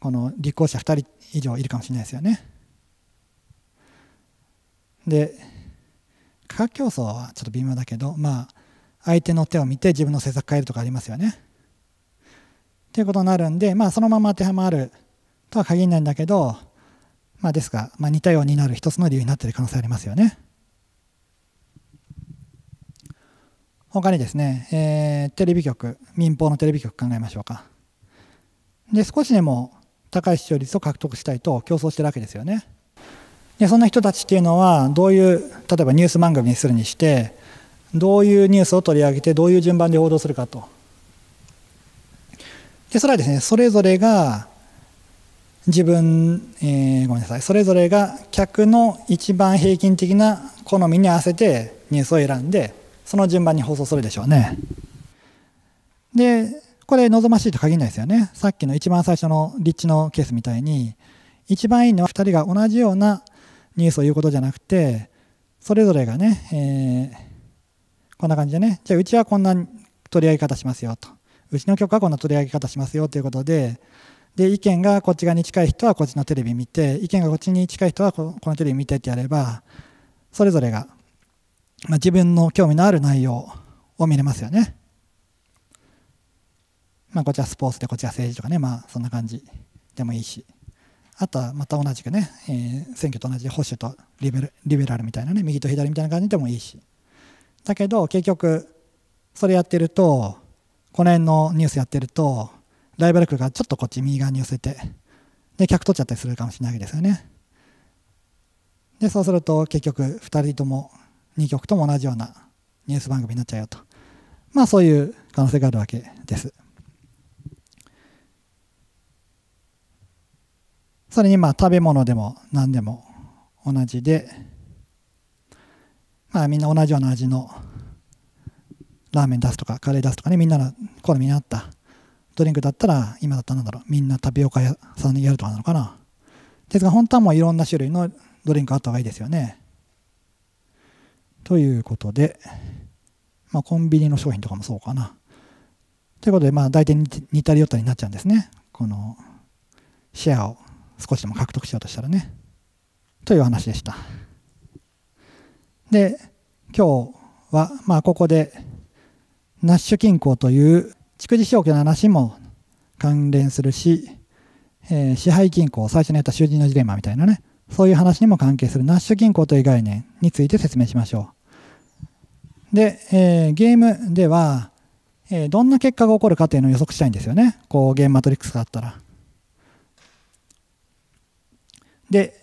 この立候補者2人以上いるかもしれないですよね。で価格競争はちょっと微妙だけどまあ相手の手を見て自分の政策変えるとかありますよね。っていうことになるんで、まあ、そのまま当てはまるとは限らないんだけど、まあ、ですが、まあ、似たようになる一つの理由になっている可能性ありますよね。他にですね、えー、テレビ局、民放のテレビ局考えましょうか。で、少しでも高い視聴率を獲得したいと競争してるわけですよね。でそんな人たちっていうのはどういう例えばニュース番組にするにしてどういうニュースを取り上げてどういう順番で報道するかと。でそれはですねそれぞれが自分、えー、ごめんなさいそれぞれが客の一番平均的な好みに合わせてニュースを選んでその順番に放送するでしょうね。でこれ望ましいと限らないですよねさっきの一番最初の立地のケースみたいに一番いいのは2人が同じようなニュースを言うことじゃなくて、それぞれがね、えー、こんな感じでね、じゃあうちはこんな取り上げ方しますよと、うちの局はこんな取り上げ方しますよということで、で意見がこっち側に近い人はこっちのテレビ見て意見がこっちに近い人はこのテレビ見てってやればそれぞれが、まあ、自分の興味のある内容を見れますよね。まあ、こっちはスポーツでこっちは政治とかね、まあ、そんな感じでもいいし。あとはまた同じくね、えー、選挙と同じで保守とリベリベラルみたいなね右と左みたいな感じでもいいしだけど結局それやってるとこの辺のニュースやってるとライバルクがちょっとこっち右側に寄せてで客取っちゃったりするかもしれないわけですよねでそうすると結局2人とも2局とも同じようなニュース番組になっちゃうよとまあそういう可能性があるわけですそれにまあ食べ物でも何でも同じで、まあ、みんな同じような味のラーメン出すとかカレー出すとかねみんなの好みに合ったドリンクだったら今だったらんだろうみんなタピオカ屋さんにやるとかなのかなですが本当はもういろんな種類のドリンクあった方がいいですよねということで、まあ、コンビニの商品とかもそうかなということでまあ大体似たり寄ったりになっちゃうんですねこのシェアを少しでも獲得しようとしたらね。という話でした。で、今日は、まあ、ここで、ナッシュ金衡という蓄次消去の話も関連するし、えー、支配銀行、最初にやった囚人のジレンマみたいなね、そういう話にも関係するナッシュ均行という概念について説明しましょう。で、えー、ゲームでは、えー、どんな結果が起こるかというのを予測したいんですよね。こう、ゲームマトリックスがあったら。で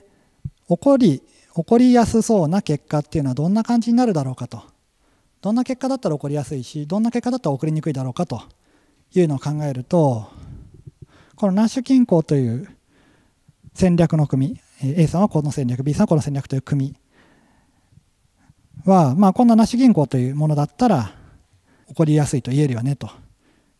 起こり起こりやすそうな結果っていうのはどんな感じになるだろうかとどんな結果だったら起こりやすいしどんな結果だったら起こりにくいだろうかというのを考えるとこのナッシュ均衡という戦略の組 A さんはこの戦略 B さんはこの戦略という組は、まあ、こんなナッシュ銀行というものだったら起こりやすいと言えるよねと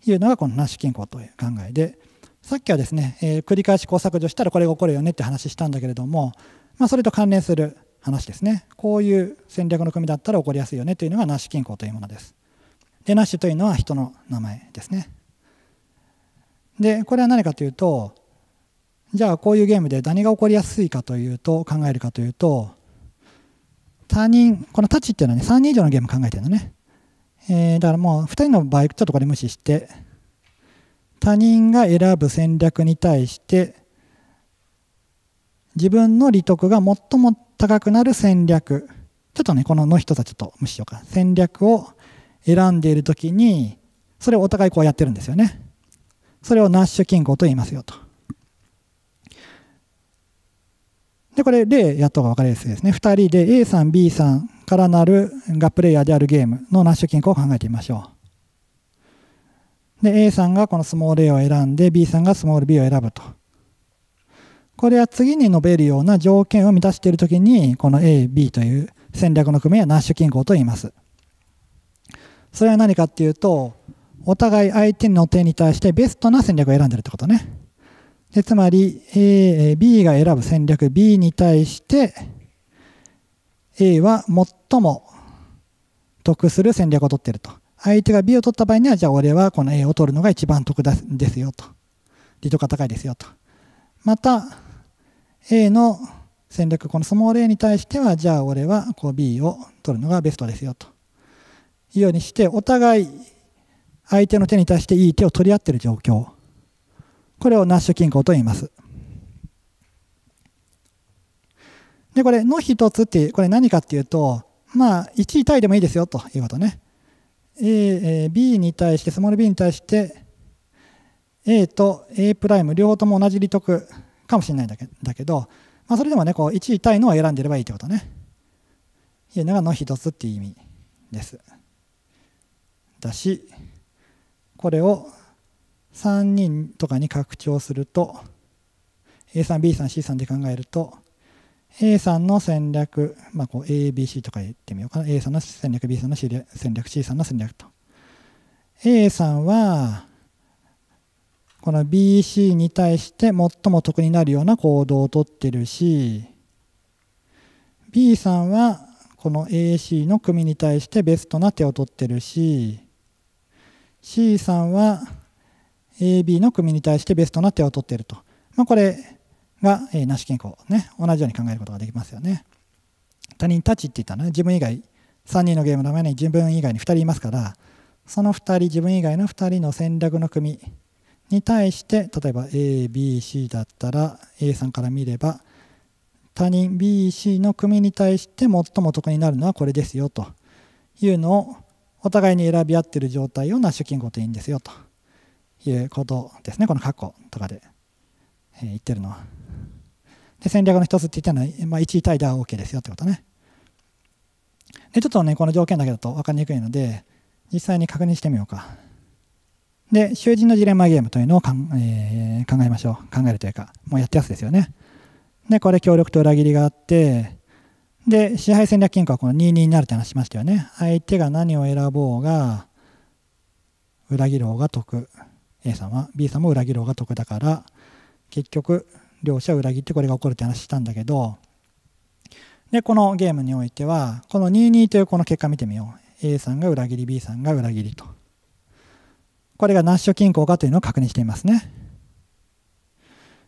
いうのがこのナッシュ銀行という考えでさっきはですね、えー、繰り返しこう削除したらこれが起こるよねって話したんだけれども、まあ、それと関連する話ですねこういう戦略の組だったら起こりやすいよねというのがナッシュ均衡というものですでナッシュというのは人の名前ですねでこれは何かというとじゃあこういうゲームで何が起こりやすいかというと考えるかというと他人このタッチっていうのはね3人以上のゲーム考えてるのね、えー、だからもう2人の場合ちょっとこれ無視して他人が選ぶ戦略に対して自分の利得が最も高くなる戦略ちょっとねこのの人たちと無視しようか戦略を選んでいる時にそれをお互いこうやってるんですよねそれをナッシュ均衡と言いますよとでこれ例やった方が分かりやすいですね2人で A さん B さんからなるがプレイヤーであるゲームのナッシュ均衡を考えてみましょうで A さんがこのスモール A を選んで B さんがスモール B を選ぶと。これは次に述べるような条件を満たしているときにこの A、B という戦略の組合はナッシュ均衡と言います。それは何かっていうとお互い相手の手に対してベストな戦略を選んでるってことね。でつまり A、B が選ぶ戦略 B に対して A は最も得する戦略を取っていると。相手が B を取った場合には、じゃあ俺はこの A を取るのが一番得ですよと。利得が高いですよと。また、A の戦略、このスモール A に対しては、じゃあ俺はこう B を取るのがベストですよというようにして、お互い相手の手に対していい手を取り合っている状況。これをナッシュ均衡と言います。で、これの一つって、これ何かっていうと、まあ、1位タイでもいいですよということね。A、B に対して、スモール b に対して、A と A' 両方とも同じ利得かもしれないんだけだけど、まあ、それでもね、こう1位タイのを選んでればいいってことね。いうのがの一つっていう意味です。だし、これを3人とかに拡張すると、A さん、B さん、C さんで考えると、A さんの戦略、まあ、こう ABC とか言ってみようかな。A さんの戦略、B さんの戦略、C さんの戦略と。A さんは、この BC に対して最も得になるような行動をとってるし、B さんはこの AC の組に対してベストな手を取ってるし、C さんは AB の組に対してベストな手を取ってると。まあ、これ、が、えー、なし健康、ね、同じように考えることができますよね。他人たちって言ったのね、自分以外、3人のゲームの前に自分以外に2人いますから、その2人、自分以外の2人の戦略の組に対して、例えば A、B、C だったら、A さんから見れば、他人 B、C の組に対して最も得になるのはこれですよというのを、お互いに選び合っている状態をナッシュ均衡といいんですよということですね、この過去とかで。えー、言ってるのは。で戦略の一つって言ったのは、まあ、1位タイでは OK ですよってことね。でちょっとねこの条件だけだと分かりにくいので実際に確認してみようか。で囚人のジレンマゲームというのをえー、考えましょう考えるというかもうやったやつですよね。でこれ協力と裏切りがあってで支配戦略金庫はこの22になるって話しましたよね。相手が何を選ぼうが裏切ろうが得 A さんは B さんも裏切ろうが得だから結局両者を裏切ってこれが起こるって話したんだけどでこのゲームにおいてはこの22というこの結果見てみよう A さんが裏切り B さんが裏切りとこれがナッシュ均衡かというのを確認していますね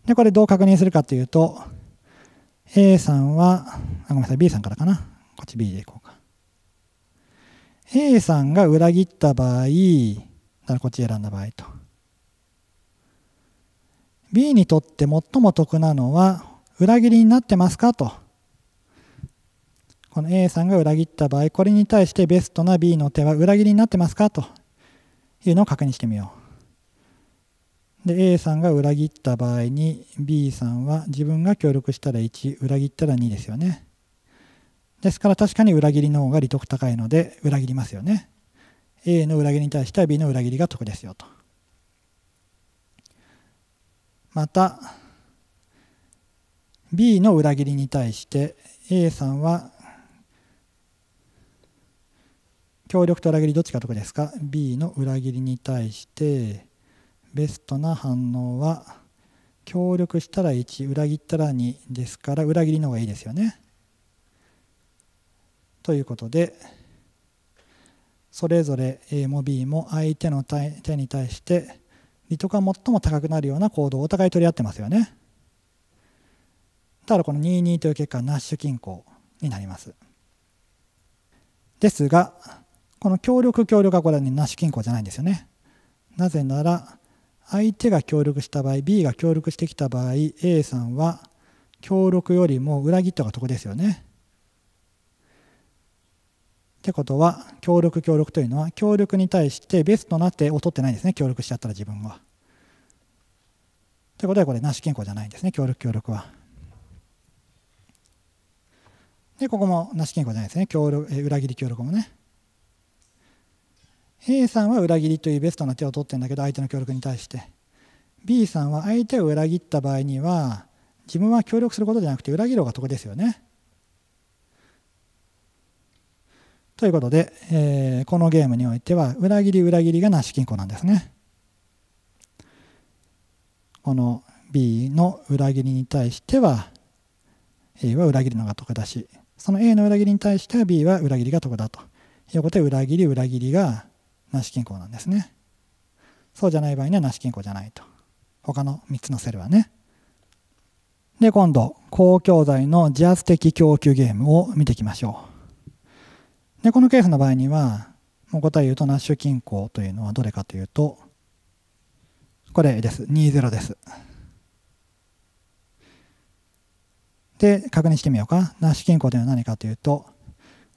でこれどう確認するかというと A さんはあごめんなさい B さんからかなこっち B でいこうか A さんが裏切った場合だからこっち選んだ場合と B にとって最も得なのは裏切りになってますかとこの A さんが裏切った場合これに対してベストな B の手は裏切りになってますかというのを確認してみようで A さんが裏切った場合に B さんは自分が協力したら1裏切ったら2ですよねですから確かに裏切りの方が利得高いので裏切りますよね A の裏切りに対しては B の裏切りが得ですよとまた B の裏切りに対して A さんは協力と裏切りどっちが得ですか B の裏切りに対してベストな反応は協力したら1裏切ったら2ですから裏切りの方がいいですよね。ということでそれぞれ A も B も相手の手に対して利得が最も高くなるような行動をお互い取り合ってますよねだからこの22という結果ナッシュ均衡になりますですがこの協力協力はこれは、ね、ナッシュ均衡じゃないんですよねなぜなら相手が協力した場合 B が協力してきた場合 A さんは協力よりも裏切った方が得ですよねってことは協力協力というのは協力に対してベストな手を取ってないんですね協力しちゃったら自分は。ということはこれなし健康じゃないんですね協力協力は。でここもなし健康じゃないですね協力え裏切り協力もね。A さんは裏切りというベストな手を取ってるんだけど相手の協力に対して B さんは相手を裏切った場合には自分は協力することじゃなくて裏切る方が得ですよね。ということで、えー、このゲームにおいては裏切り裏切りがなし金庫なんですね。この B の裏切りに対しては A は裏切るのが得だしその A の裏切りに対しては B は裏切りが得だということで裏切り裏切りがなし金庫なんですね。そうじゃない場合にはなし金庫じゃないと。他の3つのセルはね。で今度公共財の自発的供給ゲームを見ていきましょう。でこのケースの場合にはもう答え言うとナッシュ均衡というのはどれかというとこれです20です。で確認してみようかナッシュ均衡というのは何かというと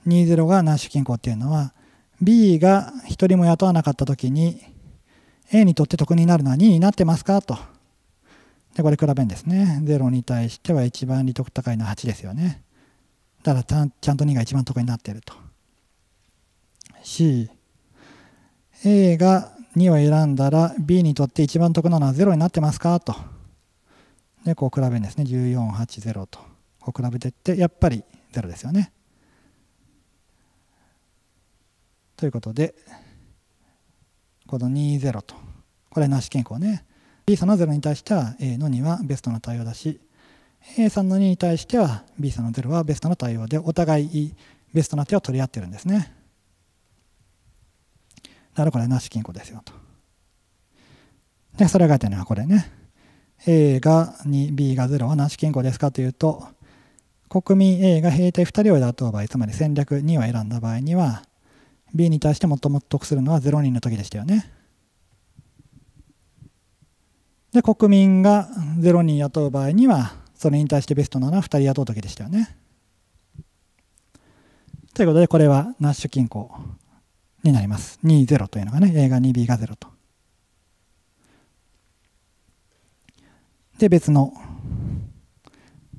20がナッシュ均衡っていうのは B が1人も雇わなかった時に A にとって得になるのは2になってますかと。で、これ比べんですね。0に対しては一番利得高いのは8ですよね。だからちゃんと2が一番得になっていると。C A が2を選んだら B にとって一番得なのは0になってますかとでこう比べるんですね1480とこう比べていってやっぱり0ですよねということでこの20とこれなし健康ね B さんの0に対しては A の2はベストな対応だし A さんの2に対しては B さんの0はベストな対応でお互いベストな手を取り合ってるんですね。だかこれなし金庫ですよと。で、それが書いてのはこれね。A が 2B が0はなし金庫ですかというと、国民 A が兵隊2人を選う場合、つまり戦略2を選んだ場合には、B に対して最も得するのは0人の時でしたよね。で、国民が0人雇う場合には、それに対してベストなのは2人雇う時でしたよね。ということで、これはナッシュ均衡になります。20というのがね、A が 2B が0と。で、別の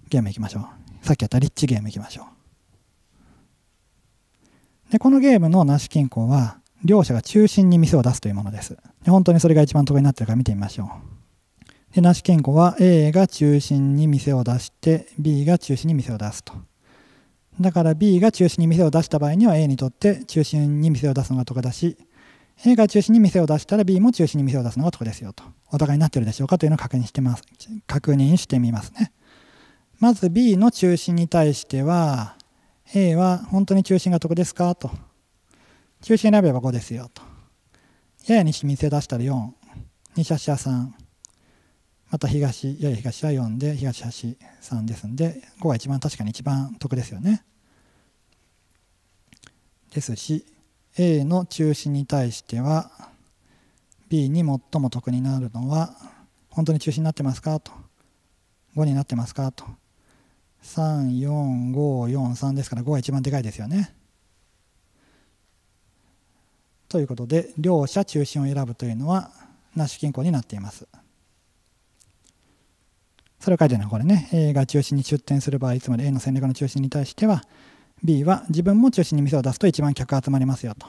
ゲームいきましょう。さっきやったリッチゲームいきましょう。で、このゲームのなし均衡は、両者が中心に店を出すというものです。で本当にそれが一番得意になってるか見てみましょう。で、なし健康は A が中心に店を出して、B が中心に店を出すと。だから B が中心に店を出した場合には A にとって中心に店を出すのが得だし A が中心に店を出したら B も中心に店を出すのが得ですよとお互いになってるでしょうかというのを確認してます確認してみますねまず B の中心に対しては A は本当に中心が得ですかと中心選べば5ですよとやや西店出したら4西足屋さんまた東やや東は4で東端3ですんで5は一番確かに一番得ですよね。ですし A の中心に対しては B に最も得になるのは本当に中心になってますかと5になってますかと34543ですから5が一番でかいですよね。ということで両者中心を選ぶというのはナッシュ均衡になっています。それ書いてない、これね A が中心に出店する場合つまり A の戦略の中心に対しては B は自分も中心に店を出すと一番客が集まりますよと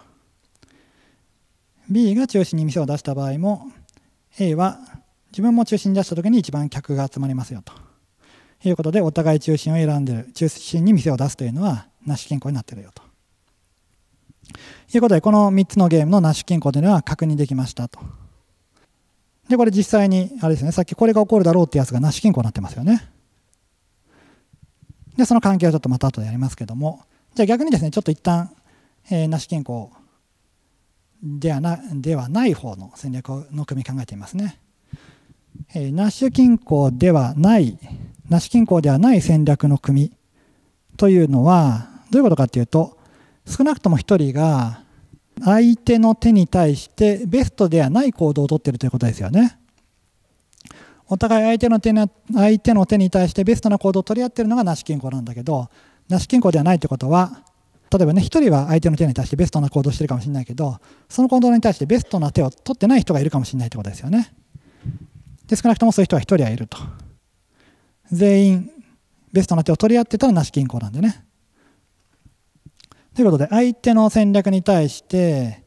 B が中心に店を出した場合も A は自分も中心に出した時に一番客が集まりますよということでお互い中心を選んでる中心に店を出すというのはナッシュになってるよということでこの3つのゲームのナッシュ均衡というのは確認できましたと。で、これ実際に、あれですね、さっきこれが起こるだろうってやつがなし均衡になってますよね。で、その関係はちょっとまた後でやりますけども、じゃあ逆にですね、ちょっと一旦、えー、なし均衡ではなではない方の戦略の組み考えてみますね。えー、ナッシュ均衡ではない、ナッシュ均衡ではない戦略の組というのは、どういうことかっていうと、少なくとも1人が相手の手に対してベストではない行動をとっているということですよね。お互い相手の手に相手の手に対してベストな行動を取り合ってるのがなし健康なんだけどなし健康ではないってことは例えばね1人は相手の手に対してベストな行動をしてるかもしれないけどその行動に対してベストな手を取ってない人がいるかもしれないってことですよね。で少なくともそういう人は1人はいると。全員ベストな手を取り合ってたらなし健康なんでね。ということで、相手の戦略に対して、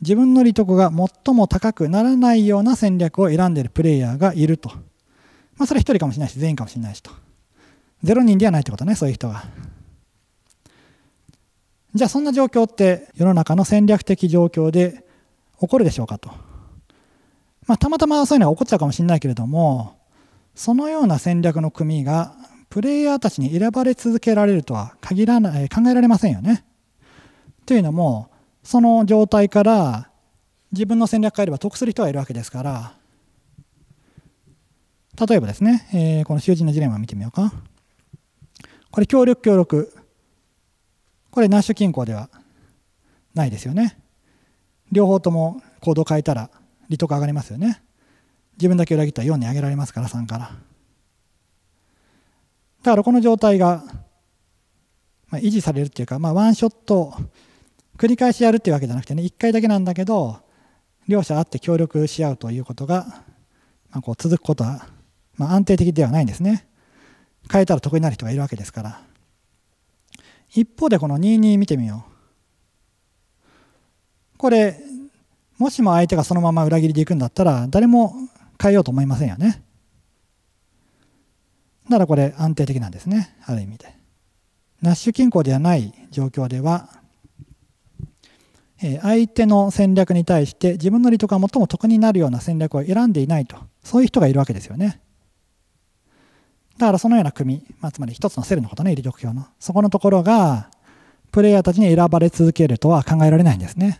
自分の利得が最も高くならないような戦略を選んでいるプレイヤーがいると。まあ、それは1人かもしれないし、全員かもしれないしと。0人ではないってことね、そういう人は。じゃあ、そんな状況って世の中の戦略的状況で起こるでしょうかと。まあ、たまたまそういうのは起こっちゃうかもしれないけれども、そのような戦略の組がプレイヤーたちに選ばれ続けられるとは限らない、考えられませんよね。というのもその状態から自分の戦略変えれば得する人がいるわけですから例えばですね、えー、この囚人のジレンマ見てみようかこれ協力協力これナッシュ均衡ではないですよね両方とも行動変えたら利得上がりますよね自分だけ裏切ったら4に上げられますから3からだからこの状態が、まあ、維持されるっていうか、まあ、ワンショット繰り返しやるっていうわけじゃなくてね、1回だけなんだけど、両者あって協力し合うということが、まあ、こう続くことは、まあ、安定的ではないんですね。変えたら得になる人がいるわけですから。一方でこの22見てみよう。これ、もしも相手がそのまま裏切りでいくんだったら、誰も変えようと思いませんよね。ならこれ安定的なんですね、ある意味で。ナッシュ均衡ではない状況では、相手の戦略に対して自分の利得が最も得になるような戦略を選んでいないとそういう人がいるわけですよねだからそのような組、まあ、つまり一つのセルのことね利得票のそこのところがプレイヤーたちに選ばれ続けるとは考えられないんですね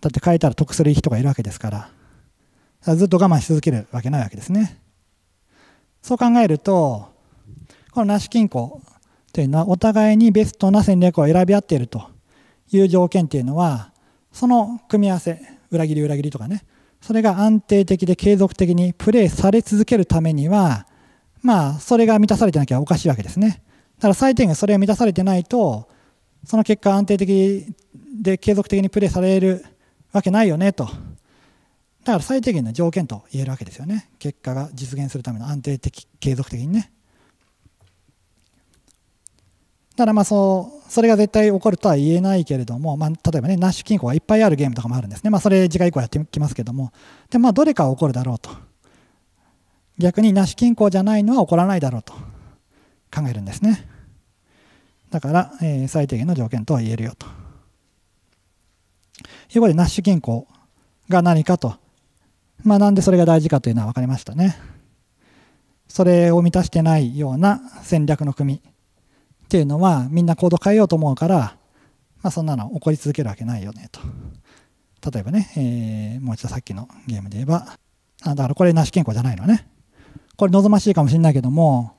だって変えたら得する人がいるわけですからずっと我慢し続けるわけないわけですねそう考えるとこのナシ金庫というのはお互いにベストな戦略を選び合っているという条件っていうのはその組み合わせ裏切り裏切りとかねそれが安定的で継続的にプレイされ続けるためにはまあそれが満たされてなきゃおかしいわけですねだから最低限それが満たされてないとその結果安定的で継続的にプレイされるわけないよねとだから最低限の条件と言えるわけですよね結果が実現するための安定的継続的にねだまあそうそれが絶対起こるとは言えないけれども、まあ、例えばねナッシュ金庫がいっぱいあるゲームとかもあるんですね、まあ、それ次回以降やってきますけどもで、まあ、どれかは起こるだろうと逆にナッシュ金庫じゃないのは起こらないだろうと考えるんですねだから、えー、最低限の条件とは言えるよということでナッシュ金庫が何かと、まあ、なんでそれが大事かというのは分かりましたねそれを満たしてないような戦略の組っていうのはみんな行動変えようと思うから、まあ、そんなの起こり続けるわけないよねと。例えばね、えー、もう一度さっきのゲームで言えば、あだからこれなし健康じゃないのね。これ望ましいかもしれないけども、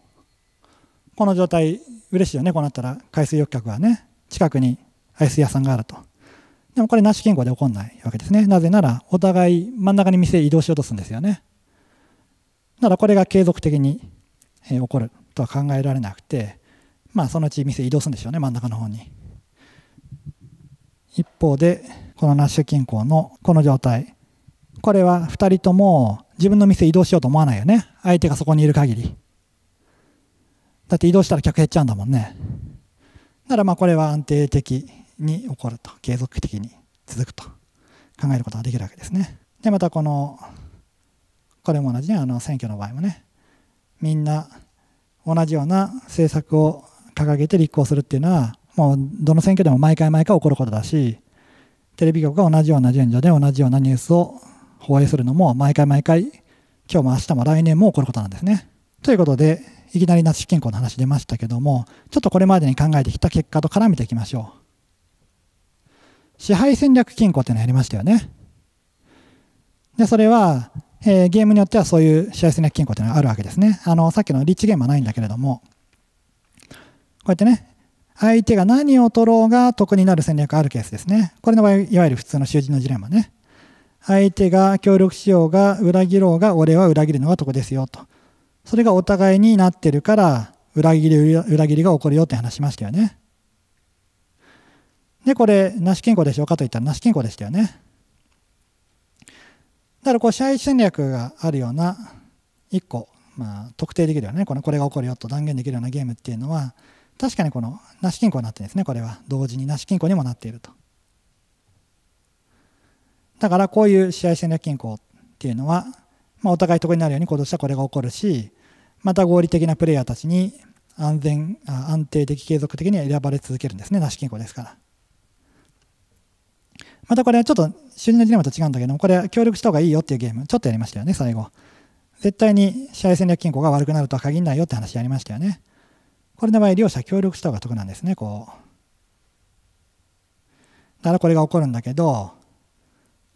この状態嬉しいよね。こうなったら海水浴客はね、近くにアイス屋さんがあると。でもこれなし健康で起こんないわけですね。なぜならお互い真ん中に店移動しようとするんですよね。ならこれが継続的に、えー、起こるとは考えられなくて、まあ、そのうち店移動するんでしょうね、真ん中の方に。一方で、このナッシュ近郊のこの状態。これは2人とも自分の店移動しようと思わないよね。相手がそこにいる限り。だって移動したら客減っちゃうんだもんね。ならまあこれは安定的に起こると。継続的に続くと考えることができるわけですね。で、またこの、これも同じね、あの選挙の場合もね、みんな同じような政策を掲げて立候補するっていうのは、もうどの選挙でも毎回毎回起こることだし、テレビ局が同じような順序で同じようなニュースを放映するのも毎回毎回、今日も明日も来年も起こることなんですね。ということで、いきなり那須金庫の話出ましたけども、ちょっとこれまでに考えてきた結果と絡めていきましょう。支配戦略金庫っていうのやりましたよね。で、それは、えー、ゲームによってはそういう支配戦略金庫っていうのがあるわけですね。あの、さっきのリッチゲームはないんだけれども、うやってね、相手が何を取ろうが得になる戦略があるケースですね。これの場合、いわゆる普通の囚人の事例もね。相手が協力しようが裏切ろうが俺は裏切るのが得ですよと。それがお互いになってるから裏切り、裏切りが起こるよって話しましたよね。で、これ、なし健康でしょうかと言ったらなし健康でしたよね。だからこう、支配戦略があるような、一個、まあ、特定できるよね。このこれが起こるよと断言できるようなゲームっていうのは、確かにこのなし金庫になってるんですねこれは同時になし金庫にもなっているとだからこういう試合戦略均衡っていうのは、まあ、お互い得になるように行動したらこれが起こるしまた合理的なプレイヤーたちに安全安定的継続的に選ばれ続けるんですねなし金庫ですからまたこれはちょっと主人のジレマと違うんだけどもこれは協力した方がいいよっていうゲームちょっとやりましたよね最後絶対に試合戦略均衡が悪くなるとは限らないよって話やりましたよねこれの場合、両者協力した方が得なんですね、こう。だからこれが起こるんだけど、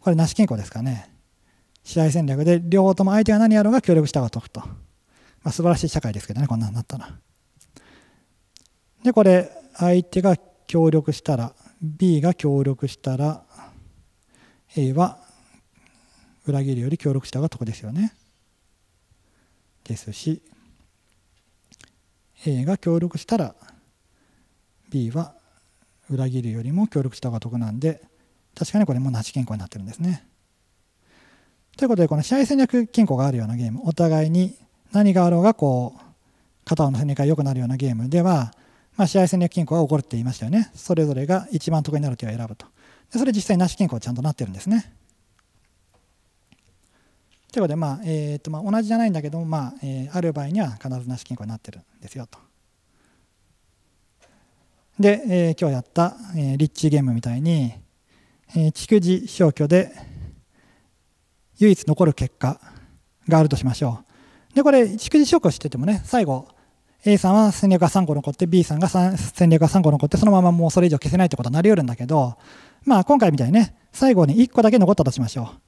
これ、なし健康ですかね。試合戦略で、両方とも相手が何やろうが協力した方が得と。まあ、素晴らしい社会ですけどね、こんなんなったら。で、これ、相手が協力したら、B が協力したら、A は裏切るより協力した方が得ですよね。ですし、A が協力したら B は裏切るよりも協力した方が得なんで確かにこれもなし金庫になってるんですね。ということでこの試合戦略金庫があるようなゲームお互いに何があろうがこう片方の戦略が良くなるようなゲームでは、まあ、試合戦略金庫が起こるって言いましたよねそれぞれが一番得になる手を選ぶとでそれ実際なし金庫ちゃんとなってるんですねということで、まあえーとまあ、同じじゃないんだけども、まあえー、ある場合には必ずなし金庫になってるんですよと。で、えー、今日やった、えー、リッチゲームみたいに、えー、蓄字消去で唯一残る結果があるとしましょう。で、これ、蓄字消去しててもね、最後、A さんは戦略が3個残って、B さんが戦略が3個残って、そのままもうそれ以上消せないってことになり得るんだけど、まあ今回みたいにね、最後に1個だけ残ったとしましょう。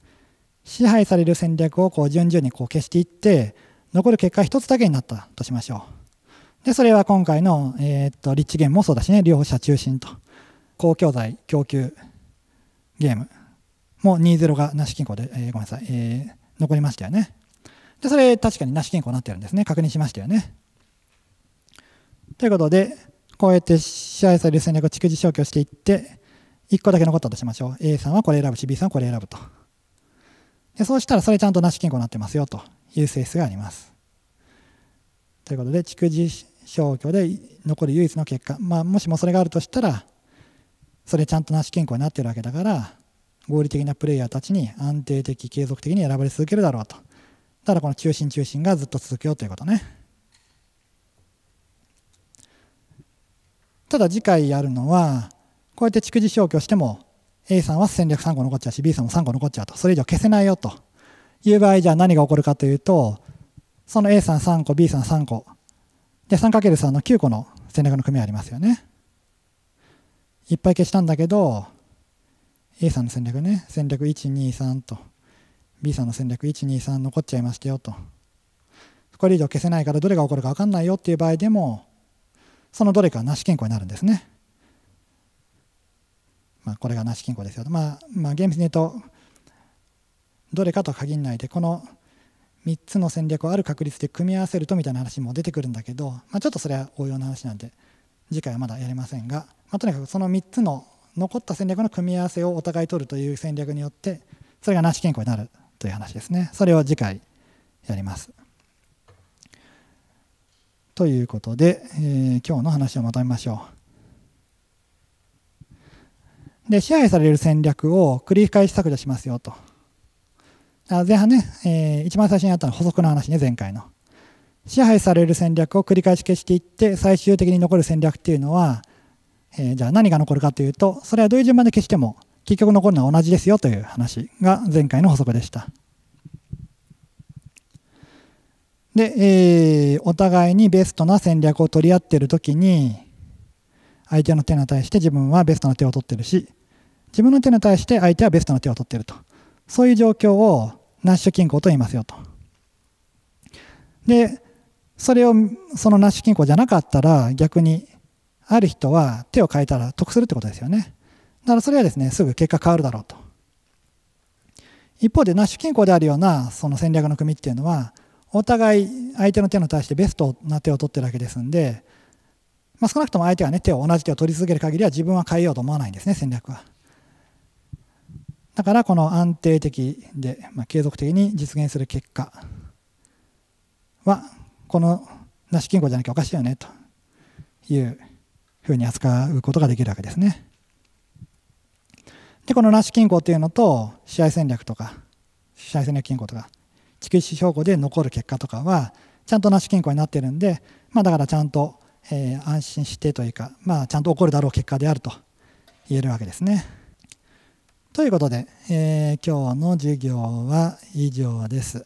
支配される戦略をこう順々にこう消していって残る結果1つだけになったとしましょうでそれは今回の、えー、っと立地ゲームもそうだしね両者中心と公共財供給ゲームも20がなし均衡で、えー、ごめんなさい、えー、残りましたよねでそれ確かになし均衡になってるんですね確認しましたよねということでこうやって支配される戦略を逐次消去していって1個だけ残ったとしましょう A さんはこれ選ぶし B さんはこれ選ぶと。でそうしたらそれちゃんとなし健康になってますよという性質があります。ということで蓄次消去で残る唯一の結果、まあ、もしもそれがあるとしたらそれちゃんとなし健康になってるわけだから合理的なプレイヤーたちに安定的継続的に選ばれ続けるだろうとただこの中心中心がずっと続くよということねただ次回やるのはこうやって蓄次消去しても A さんは戦略3個残っちゃうし B さんも3個残っちゃうとそれ以上消せないよという場合じゃあ何が起こるかというとその A さん3個 B さん3個で 3×3 の9個の戦略の組みありますよねいっぱい消したんだけど A さんの戦略ね戦略123と B さんの戦略123残っちゃいましたよとこれ以上消せないからどれが起こるか分かんないよっていう場合でもそのどれかはなし健康になるんですねまあ、これがなし均衡ですよと、まあ、まあ厳密に言うとどれかと限らないでこの3つの戦略をある確率で組み合わせるとみたいな話も出てくるんだけど、まあ、ちょっとそれは応用の話なんで次回はまだやりませんが、まあ、とにかくその3つの残った戦略の組み合わせをお互い取るという戦略によってそれがなし健康になるという話ですねそれを次回やります。ということで、えー、今日の話をまとめましょう。で、支配される戦略を繰り返し削除しますよと。あ前半ね、えー、一番最初にあったの補足の話ね、前回の。支配される戦略を繰り返し消していって、最終的に残る戦略っていうのは、えー、じゃあ何が残るかというと、それはどういう順番で消しても、結局残るのは同じですよという話が前回の補足でした。で、えー、お互いにベストな戦略を取り合っている時に、相手の手に対して自分はベストな手を取ってるし、自分の手に対して相手はベストの手を取っていると。そういう状況をナッシュ均衡と言いますよと。で、それを、そのナッシュ均衡じゃなかったら、逆に、ある人は手を変えたら得するってことですよね。だからそれはですね、すぐ結果変わるだろうと。一方で、ナッシュ均衡であるような、その戦略の組っていうのは、お互い相手の手に対してベストな手を取ってるわけですんで、まあ、少なくとも相手がね、手を、同じ手を取り続ける限りは自分は変えようと思わないんですね、戦略は。だからこの安定的で、まあ、継続的に実現する結果はこのなし金庫じゃなきゃおかしいよねというふうに扱うことができるわけですね。でこのなし金庫っていうのと試合戦略とか試合戦略金庫とか地球史証高で残る結果とかはちゃんとなし金庫になってるんで、まあ、だからちゃんと、えー、安心してというか、まあ、ちゃんと起こるだろう結果であると言えるわけですね。ということで、えー、今日の授業は以上です。